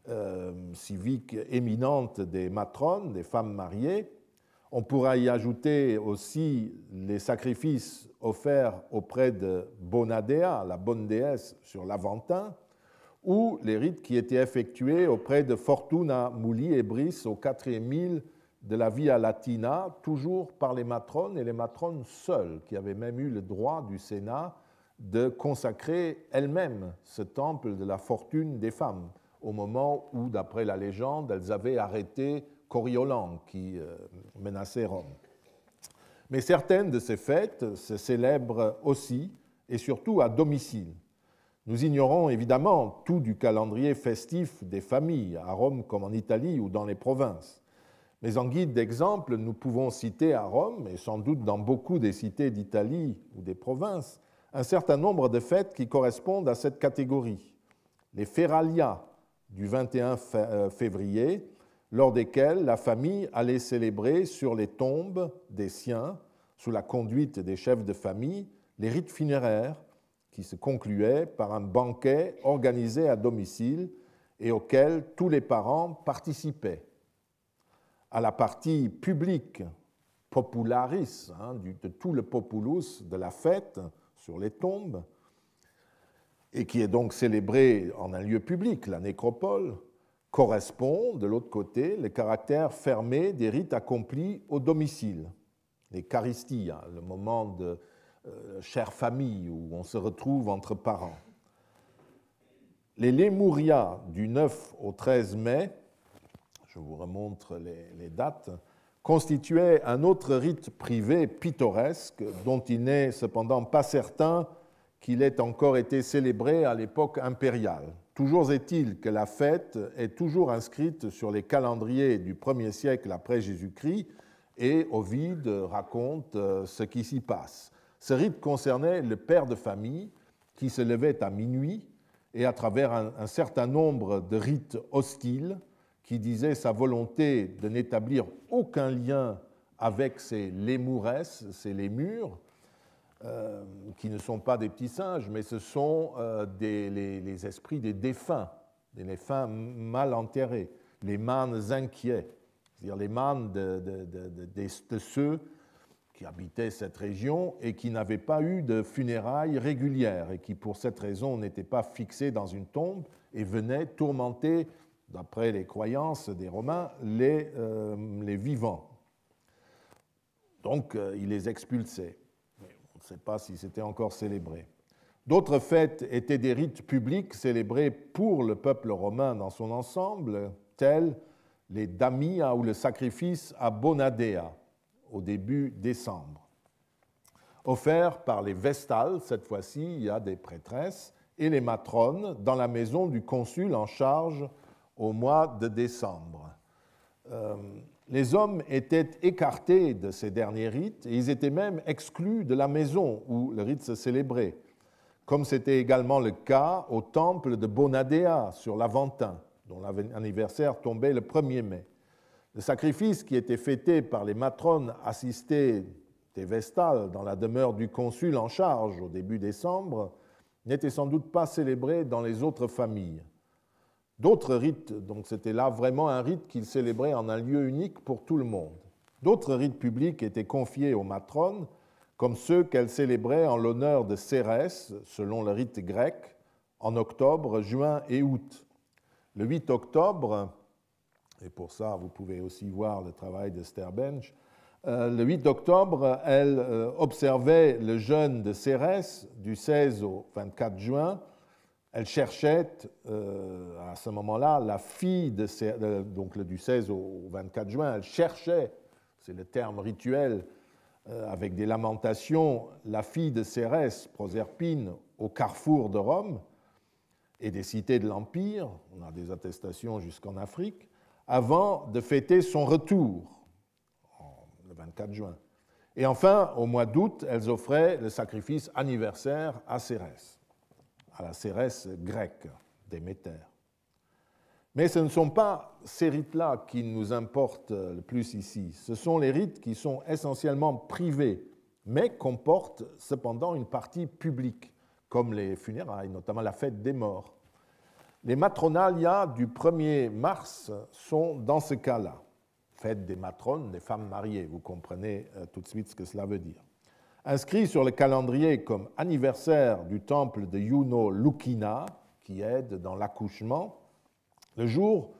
S1: euh, civique éminente des matrones, des femmes mariées. On pourra y ajouter aussi les sacrifices offerts auprès de Bonadea, la bonne déesse sur l'Aventin, ou les rites qui étaient effectués auprès de Fortuna Mouli et Brice au quatrième mille de la Via Latina, toujours par les matrones et les matrones seules, qui avaient même eu le droit du Sénat de consacrer elles-mêmes ce temple de la fortune des femmes au moment où, d'après la légende, elles avaient arrêté Coriolan qui euh, menaçait Rome. Mais certaines de ces fêtes se célèbrent aussi et surtout à domicile. Nous ignorons évidemment tout du calendrier festif des familles, à Rome comme en Italie ou dans les provinces. Mais en guide d'exemple, nous pouvons citer à Rome, et sans doute dans beaucoup des cités d'Italie ou des provinces, un certain nombre de fêtes qui correspondent à cette catégorie. Les feralia, du 21 euh, février, lors desquels la famille allait célébrer sur les tombes des siens, sous la conduite des chefs de famille, les rites funéraires qui se concluaient par un banquet organisé à domicile et auquel tous les parents participaient. À la partie publique, popularis, hein, de tout le populus de la fête sur les tombes, et qui est donc célébré en un lieu public, la nécropole, correspond, de l'autre côté, les caractères fermés des rites accomplis au domicile, les l'Eucharistie, hein, le moment de euh, chère famille où on se retrouve entre parents. Les Lemuria du 9 au 13 mai, je vous remontre les dates, constituaient un autre rite privé pittoresque dont il n'est cependant pas certain qu'il ait encore été célébré à l'époque impériale. Toujours est-il que la fête est toujours inscrite sur les calendriers du 1er siècle après Jésus-Christ et Ovide raconte euh, ce qui s'y passe. Ce rite concernait le père de famille qui se levait à minuit et à travers un, certain nombre de rites hostiles qui disaient sa volonté de n'établir aucun lien avec ses lémouresses, ses lémures, euh, qui ne sont pas des petits singes, mais ce sont euh, les, esprits des défunts, des défunts mal enterrés, les mânes inquiets, c'est-à-dire les mânes de, ceux qui habitaient cette région et qui n'avaient pas eu de funérailles régulières et qui, pour cette raison, n'étaient pas fixés dans une tombe et venaient tourmenter, d'après les croyances des Romains, les, euh, vivants. Donc, ils les expulsaient ne sais pas si c'était encore célébré. D'autres fêtes étaient des rites publics célébrés pour le peuple romain dans son ensemble, tels les damia ou le sacrifice à Bonadea au début décembre, offert par les Vestales, cette fois-ci il y a des prêtresses, et les matrones dans la maison du consul en charge au mois de décembre. Euh, les hommes étaient écartés de ces derniers rites et ils étaient même exclus de la maison où le rite se célébrait, comme c'était également le cas au temple de Bonadea sur l'Aventin, dont l'anniversaire tombait le 1er mai. Le sacrifice qui était fêté par les matrones assistées des Vestales dans la demeure du consul en charge au début décembre n'était sans doute pas célébré dans les autres familles. D'autres rites, donc c'était là vraiment un rite qu'ils célébraient en un lieu unique pour tout le monde. D'autres rites publics étaient confiés aux matrones, comme ceux qu'elles célébraient en l'honneur de Cérès, selon le rite grec, en octobre, juin et août. Le 8 octobre, et pour ça vous pouvez aussi voir le travail de Sterbench, euh, le 8 octobre, elle euh, observait le jeûne de Cérès du 16 au 24 juin, elle cherchait euh, à ce moment-là la fille de, donc du 16 au 24 juin, elle cherchait, c'est le terme rituel, euh, avec des lamentations, la fille de Cérès, Proserpine, au carrefour de Rome et des cités de l'Empire, on a des attestations jusqu'en Afrique, avant de fêter son retour le 24 juin. Et enfin, au mois d'août, elles offraient le sacrifice anniversaire à Cérès à la cérès grecque, Déméter. Mais ce ne sont pas ces rites-là qui nous importent le plus ici. Ce sont les rites qui sont essentiellement privés, mais comportent cependant une partie publique, comme les funérailles, notamment la fête des morts. Les matronalia du 1er mars sont dans ce cas-là. Fête des matrones, des femmes mariées, vous comprenez euh, tout de suite ce que cela veut dire inscrit sur le calendrier comme anniversaire du temple de Yuno Lukina, qui aide dans l'accouchement, le jour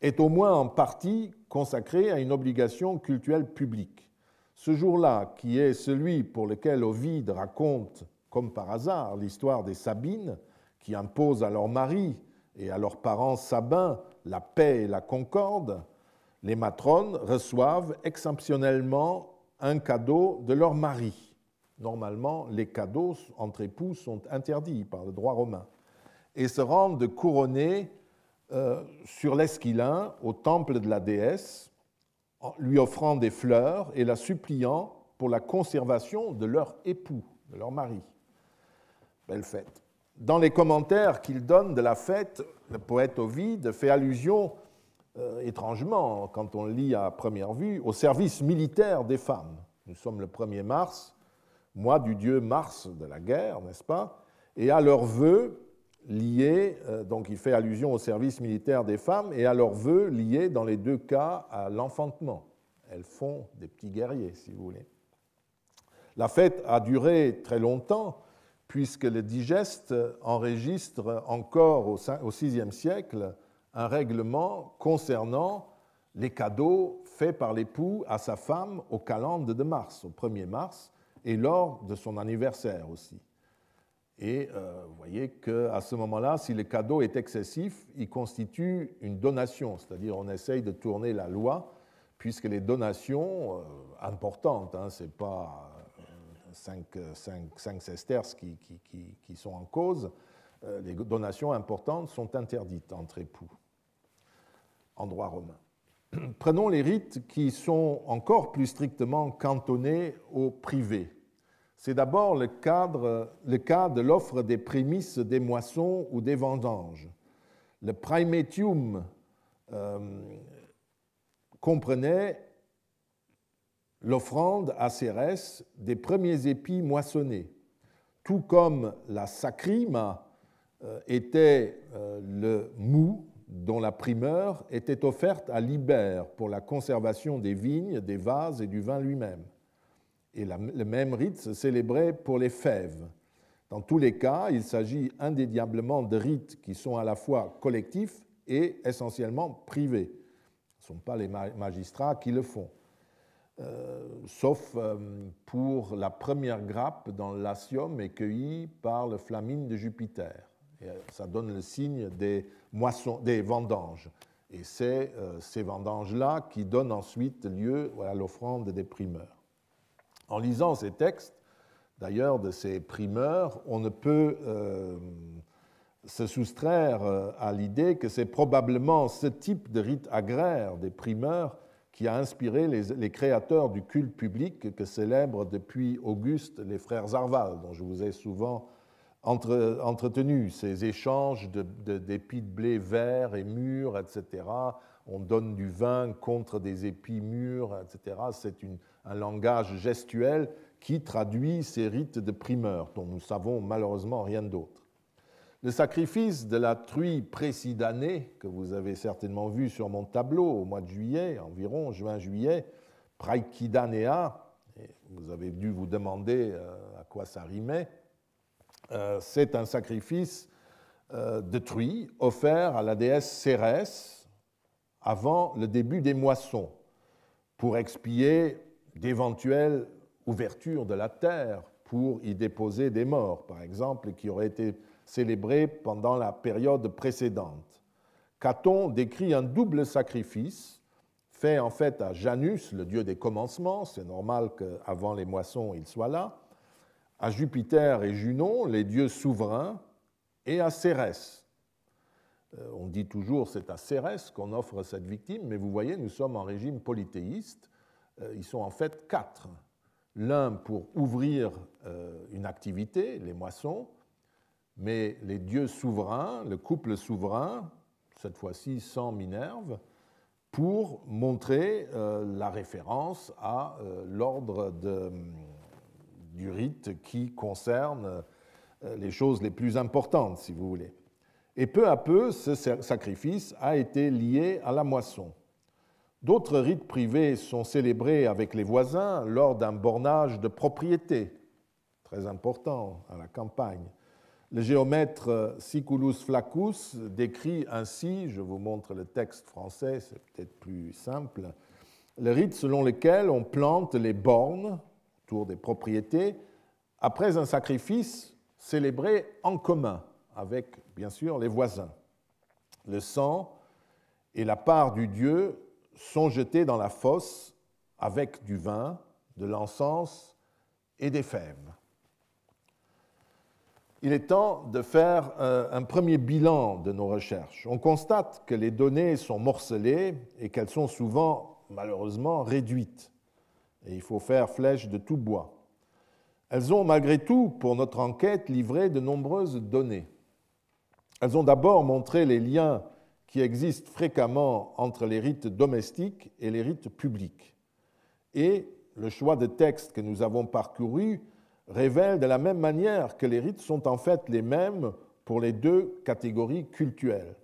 S1: est au moins en partie consacré à une obligation cultuelle publique. Ce jour-là, qui est celui pour lequel Ovide raconte, comme par hasard, l'histoire des Sabines, qui imposent à leur mari et à leurs parents sabins la paix et la concorde, les matrones reçoivent exceptionnellement un cadeau de leur mari normalement, les cadeaux entre époux sont interdits par le droit romain, et se rendent couronnés euh, sur l'Esquilin, au temple de la déesse, lui offrant des fleurs et la suppliant pour la conservation de leur époux, de leur mari. Belle fête. Dans les commentaires qu'il donne de la fête, le poète Ovide fait allusion, euh, étrangement, quand on lit à première vue, au service militaire des femmes. Nous sommes le 1er mars, moi du dieu Mars de la guerre, n'est-ce pas Et à leurs vœux liés, euh, donc il fait allusion au service militaire des femmes, et à leurs vœux liés dans les deux cas à l'enfantement. Elles font des petits guerriers, si vous voulez. La fête a duré très longtemps, puisque le digeste enregistre encore au VIe siècle un règlement concernant les cadeaux faits par l'époux à sa femme au calende de mars, au 1er mars, et lors de son anniversaire aussi. Et euh, vous voyez qu'à ce moment-là, si le cadeau est excessif, il constitue une donation, c'est-à-dire on essaye de tourner la loi, puisque les donations euh, importantes, hein, ce n'est pas 5, euh, 5, sesterces qui, qui, sont en cause, les donations importantes sont interdites entre époux en droit romain prenons les rites qui sont encore plus strictement cantonnés au privé. C'est d'abord le, le, cas de l'offre des prémices des moissons ou des vendanges. Le primetium euh, comprenait l'offrande à Cérès des premiers épis moissonnés, tout comme la sacrima euh, était euh, le mou dont la primeur était offerte à Libère pour la conservation des vignes, des vases et du vin lui-même. Et le même rite se célébrait pour les fèves. Dans tous les cas, il s'agit indéniablement de rites qui sont à la fois collectifs et essentiellement privés. Ce ne sont pas les magistrats qui le font. Euh, sauf euh, pour la première grappe dans l'Asium est cueillie par le flamine de Jupiter. Euh, ça donne le signe des moissons, des vendanges. Et c'est euh, ces vendanges-là qui donnent ensuite lieu à l'offrande des primeurs. En lisant ces textes, d'ailleurs, de ces primeurs, on ne peut euh, se soustraire à l'idée que c'est probablement ce type de rite agraire des primeurs qui a inspiré les, les, créateurs du culte public que célèbrent depuis Auguste les frères Arval, dont je vous ai souvent entre, ces échanges d'épis de, blé verts et mûrs, etc. On donne du vin contre des épis mûrs, etc. C'est un langage gestuel qui traduit ces rites de primeur dont nous savons malheureusement rien d'autre. Le sacrifice de la truie précidanée, que vous avez certainement vu sur mon tableau au mois de juillet, environ juin-juillet, Praikidanea, vous avez dû vous demander euh, à quoi ça rimait, euh, c'est un sacrifice euh, de truie offert à la déesse Cérès avant le début des moissons pour expier d'éventuelles ouvertures de la terre pour y déposer des morts, par exemple, qui auraient été célébrés pendant la période précédente. Caton décrit un double sacrifice fait en fait à Janus, le dieu des commencements, c'est normal qu'avant les moissons il soit là, à Jupiter et Junon, les dieux souverains, et à Cérès. Euh, on dit toujours c'est à Cérès qu'on offre cette victime, mais vous voyez, nous sommes en régime polythéiste. Euh, ils sont en fait quatre. L'un pour ouvrir euh, une activité, les moissons, mais les dieux souverains, le couple souverain, cette fois-ci sans Minerve, pour montrer la référence à l'ordre de du rite qui concerne euh, les choses les plus importantes, si vous voulez. Et peu à peu, ce sacrifice a été lié à la moisson. D'autres rites privés sont célébrés avec les voisins lors d'un bornage de propriété, très important à la campagne. Le géomètre Siculus Flaccus décrit ainsi, je vous montre le texte français, c'est peut-être plus simple, le rite selon lequel on plante les bornes des propriétés, après un sacrifice célébré en commun avec, bien sûr, les voisins. Le sang et la part du dieu sont jetés dans la fosse avec du vin, de l'encens et des fèves. Il est temps de faire euh, un premier bilan de nos recherches. On constate que les données sont morcelées et qu'elles sont souvent, malheureusement, réduites et il faut faire flèche de tout bois. Elles ont malgré tout, pour notre enquête, livré de nombreuses données. Elles ont d'abord montré les liens qui existent fréquemment entre les rites domestiques et les rites publics. Et le choix de textes que nous avons parcourus révèle de la même manière que les rites sont en fait les mêmes pour les deux catégories cultuelles.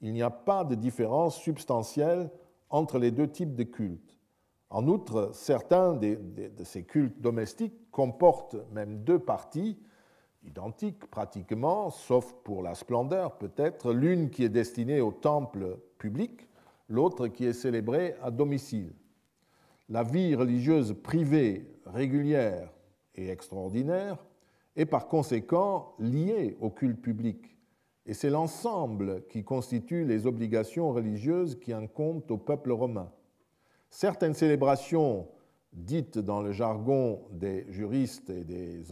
S1: Il n'y a pas de différence substantielle entre les deux types de cultes. En outre, certains de ces cultes domestiques comportent même deux parties, identiques pratiquement, sauf pour la splendeur peut-être, l'une qui est destinée au temple public, l'autre qui est célébrée à domicile. La vie religieuse privée, régulière et extraordinaire est par conséquent liée au culte public, et c'est l'ensemble qui constitue les obligations religieuses qui incombent au peuple romain. Certaines célébrations dites dans le jargon des juristes et des,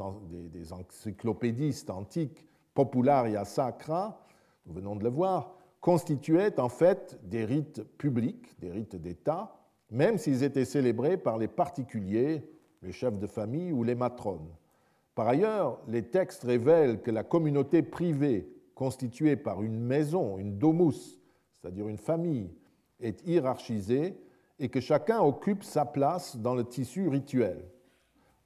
S1: encyclopédistes antiques, et sacra, nous venons de le voir, constituaient en fait des rites publics, des rites d'État, même s'ils étaient célébrés par les particuliers, les chefs de famille ou les matrones. Par ailleurs, les textes révèlent que la communauté privée, constituée par une maison, une domus, c'est-à-dire une famille, est hiérarchisée et que chacun occupe sa place dans le tissu rituel.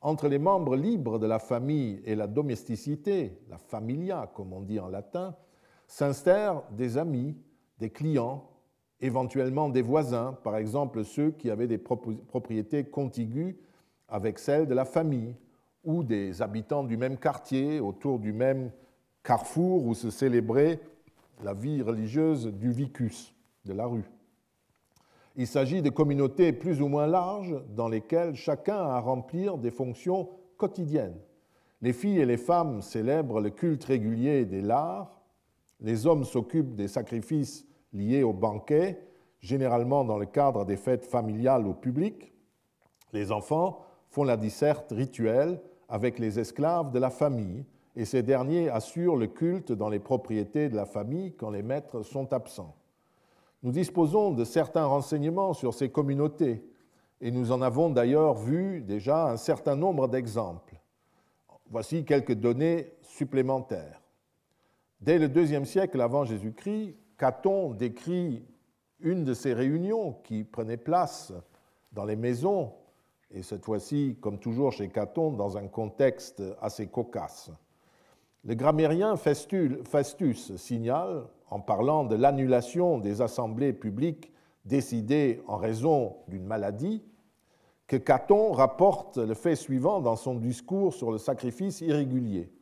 S1: Entre les membres libres de la famille et la domesticité, la familia comme on dit en latin, s'instèrent des amis, des clients, éventuellement des voisins, par exemple ceux qui avaient des propriétés contiguës avec celles de la famille, ou des habitants du même quartier, autour du même carrefour où se célébrait la vie religieuse du vicus, de la rue. Il s'agit de communautés plus ou moins larges dans lesquelles chacun a à remplir des fonctions quotidiennes. Les filles et les femmes célèbrent le culte régulier des lards, les hommes s'occupent des sacrifices liés au banquet, généralement dans le cadre des fêtes familiales ou publiques, les enfants font la disserte rituelle avec les esclaves de la famille, et ces derniers assurent le culte dans les propriétés de la famille quand les maîtres sont absents. Nous disposons de certains renseignements sur ces communautés, et nous en avons d'ailleurs vu déjà un certain nombre d'exemples. Voici quelques données supplémentaires. Dès le deuxième siècle avant Jésus-Christ, Caton décrit une de ces réunions qui prenait place dans les maisons, et cette fois-ci, comme toujours chez Caton, dans un contexte assez cocasse. Le grammairien Festus signale en parlant de l'annulation des assemblées publiques décidées en raison d'une maladie, que Caton rapporte le fait suivant dans son discours sur le sacrifice irrégulier.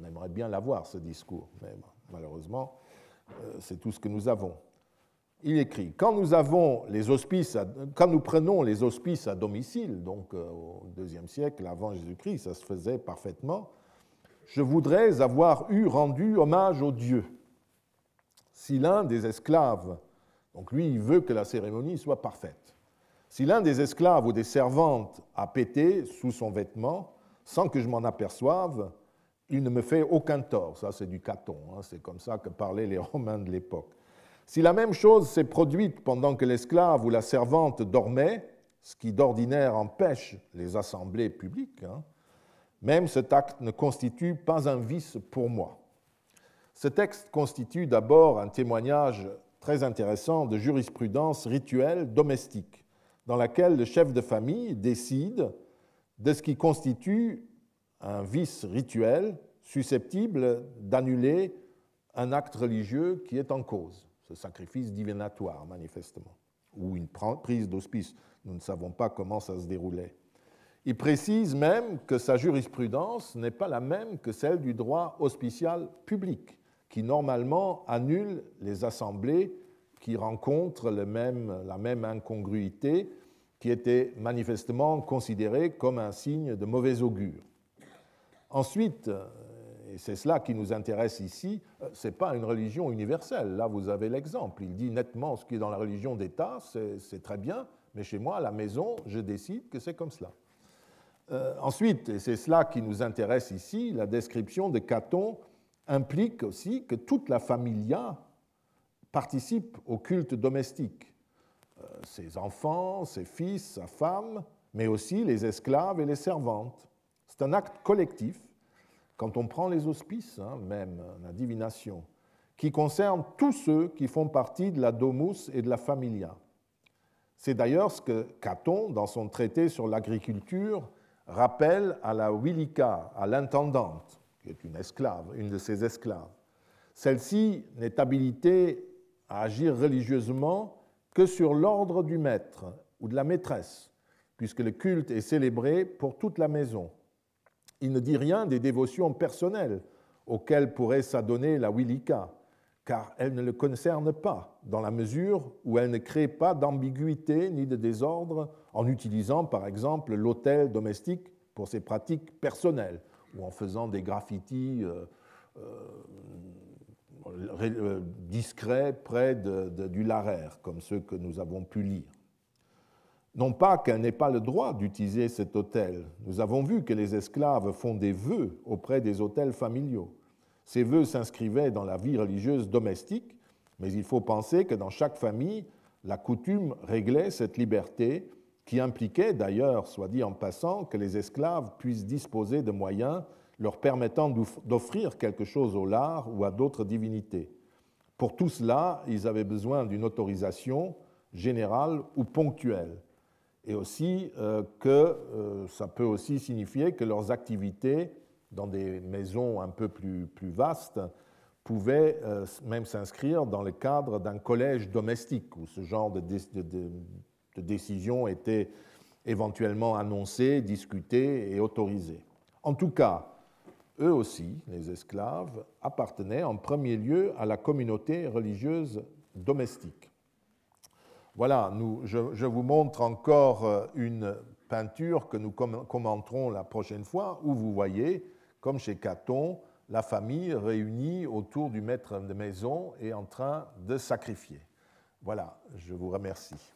S1: On aimerait bien l'avoir, ce discours, mais malheureusement, euh, c'est tout ce que nous avons. Il écrit quand nous, avons les hospices quand nous prenons les hospices à domicile, donc euh, au IIe siècle avant Jésus-Christ, ça se faisait parfaitement. Je voudrais avoir eu rendu hommage aux dieux si l'un des esclaves, donc lui, il veut que la cérémonie soit parfaite, si l'un des esclaves ou des servantes a pété sous son vêtement, sans que je m'en aperçoive, il ne me fait aucun tort. Ça, c'est du caton, hein. c'est comme ça que parlaient les Romains de l'époque. Si la même chose s'est produite pendant que l'esclave ou la servante dormait, ce qui d'ordinaire empêche les assemblées publiques, hein, même cet acte ne constitue pas un vice pour moi. Ce texte constitue d'abord un témoignage très intéressant de jurisprudence rituelle domestique, dans laquelle le chef de famille décide de ce qui constitue un vice rituel susceptible d'annuler un acte religieux qui est en cause, ce sacrifice divinatoire manifestement, ou une prise d'hospice. Nous ne savons pas comment ça se déroulait. Il précise même que sa jurisprudence n'est pas la même que celle du droit hospital public, qui normalement annule les assemblées qui rencontrent le même, la même incongruité qui était manifestement considérée comme un signe de mauvais augure. Ensuite, euh, et c'est cela qui nous intéresse ici, euh, ce n'est pas une religion universelle. Là, vous avez l'exemple. Il dit nettement ce qui est dans la religion d'État, c'est très bien, mais chez moi, à la maison, je décide que c'est comme cela. Euh, ensuite, et c'est cela qui nous intéresse ici, la description de Caton implique aussi que toute la familia participe au culte domestique. Euh, ses enfants, ses fils, sa femme, mais aussi les esclaves et les servantes. C'est un acte collectif, quand on prend les auspices, hein, même euh, la divination, qui concerne tous ceux qui font partie de la domus et de la familia. C'est d'ailleurs ce que Caton, dans son traité sur l'agriculture, rappelle à la willica, à l'intendante qui est une esclave, une de ses esclaves. Celle-ci n'est habilitée à agir religieusement que sur l'ordre du maître ou de la maîtresse, puisque le culte est célébré pour toute la maison. Il ne dit rien des dévotions personnelles auxquelles pourrait s'adonner la Wilika, car elle ne le concerne pas, dans la mesure où elle ne crée pas d'ambiguïté ni de désordre en utilisant par exemple l'autel domestique pour ses pratiques personnelles, ou en faisant des graffitis euh, euh, euh, discrets près du larère, comme ceux que nous avons pu lire. Non pas qu'elle n'ait pas le droit d'utiliser cet hôtel. Nous avons vu que les esclaves font des vœux auprès des hôtels familiaux. Ces vœux s'inscrivaient dans la vie religieuse domestique, mais il faut penser que dans chaque famille, la coutume réglait cette liberté qui impliquait d'ailleurs, soit dit en passant, que les esclaves puissent disposer de moyens leur permettant d'offrir quelque chose au lard ou à d'autres divinités. Pour tout cela, ils avaient besoin d'une autorisation générale ou ponctuelle, et aussi euh, que euh, ça peut aussi signifier que leurs activités dans des maisons un peu plus, plus vastes pouvaient euh, même s'inscrire dans le cadre d'un collège domestique ou ce genre de, décision était éventuellement annoncée, discutée et autorisée. En tout cas, eux aussi, les esclaves, appartenaient en premier lieu à la communauté religieuse domestique. Voilà, je, je, vous montre encore euh, une peinture que nous commenterons la prochaine fois, où vous voyez, comme chez Caton, la famille réunie autour du maître de maison et en train de sacrifier. Voilà, je vous remercie.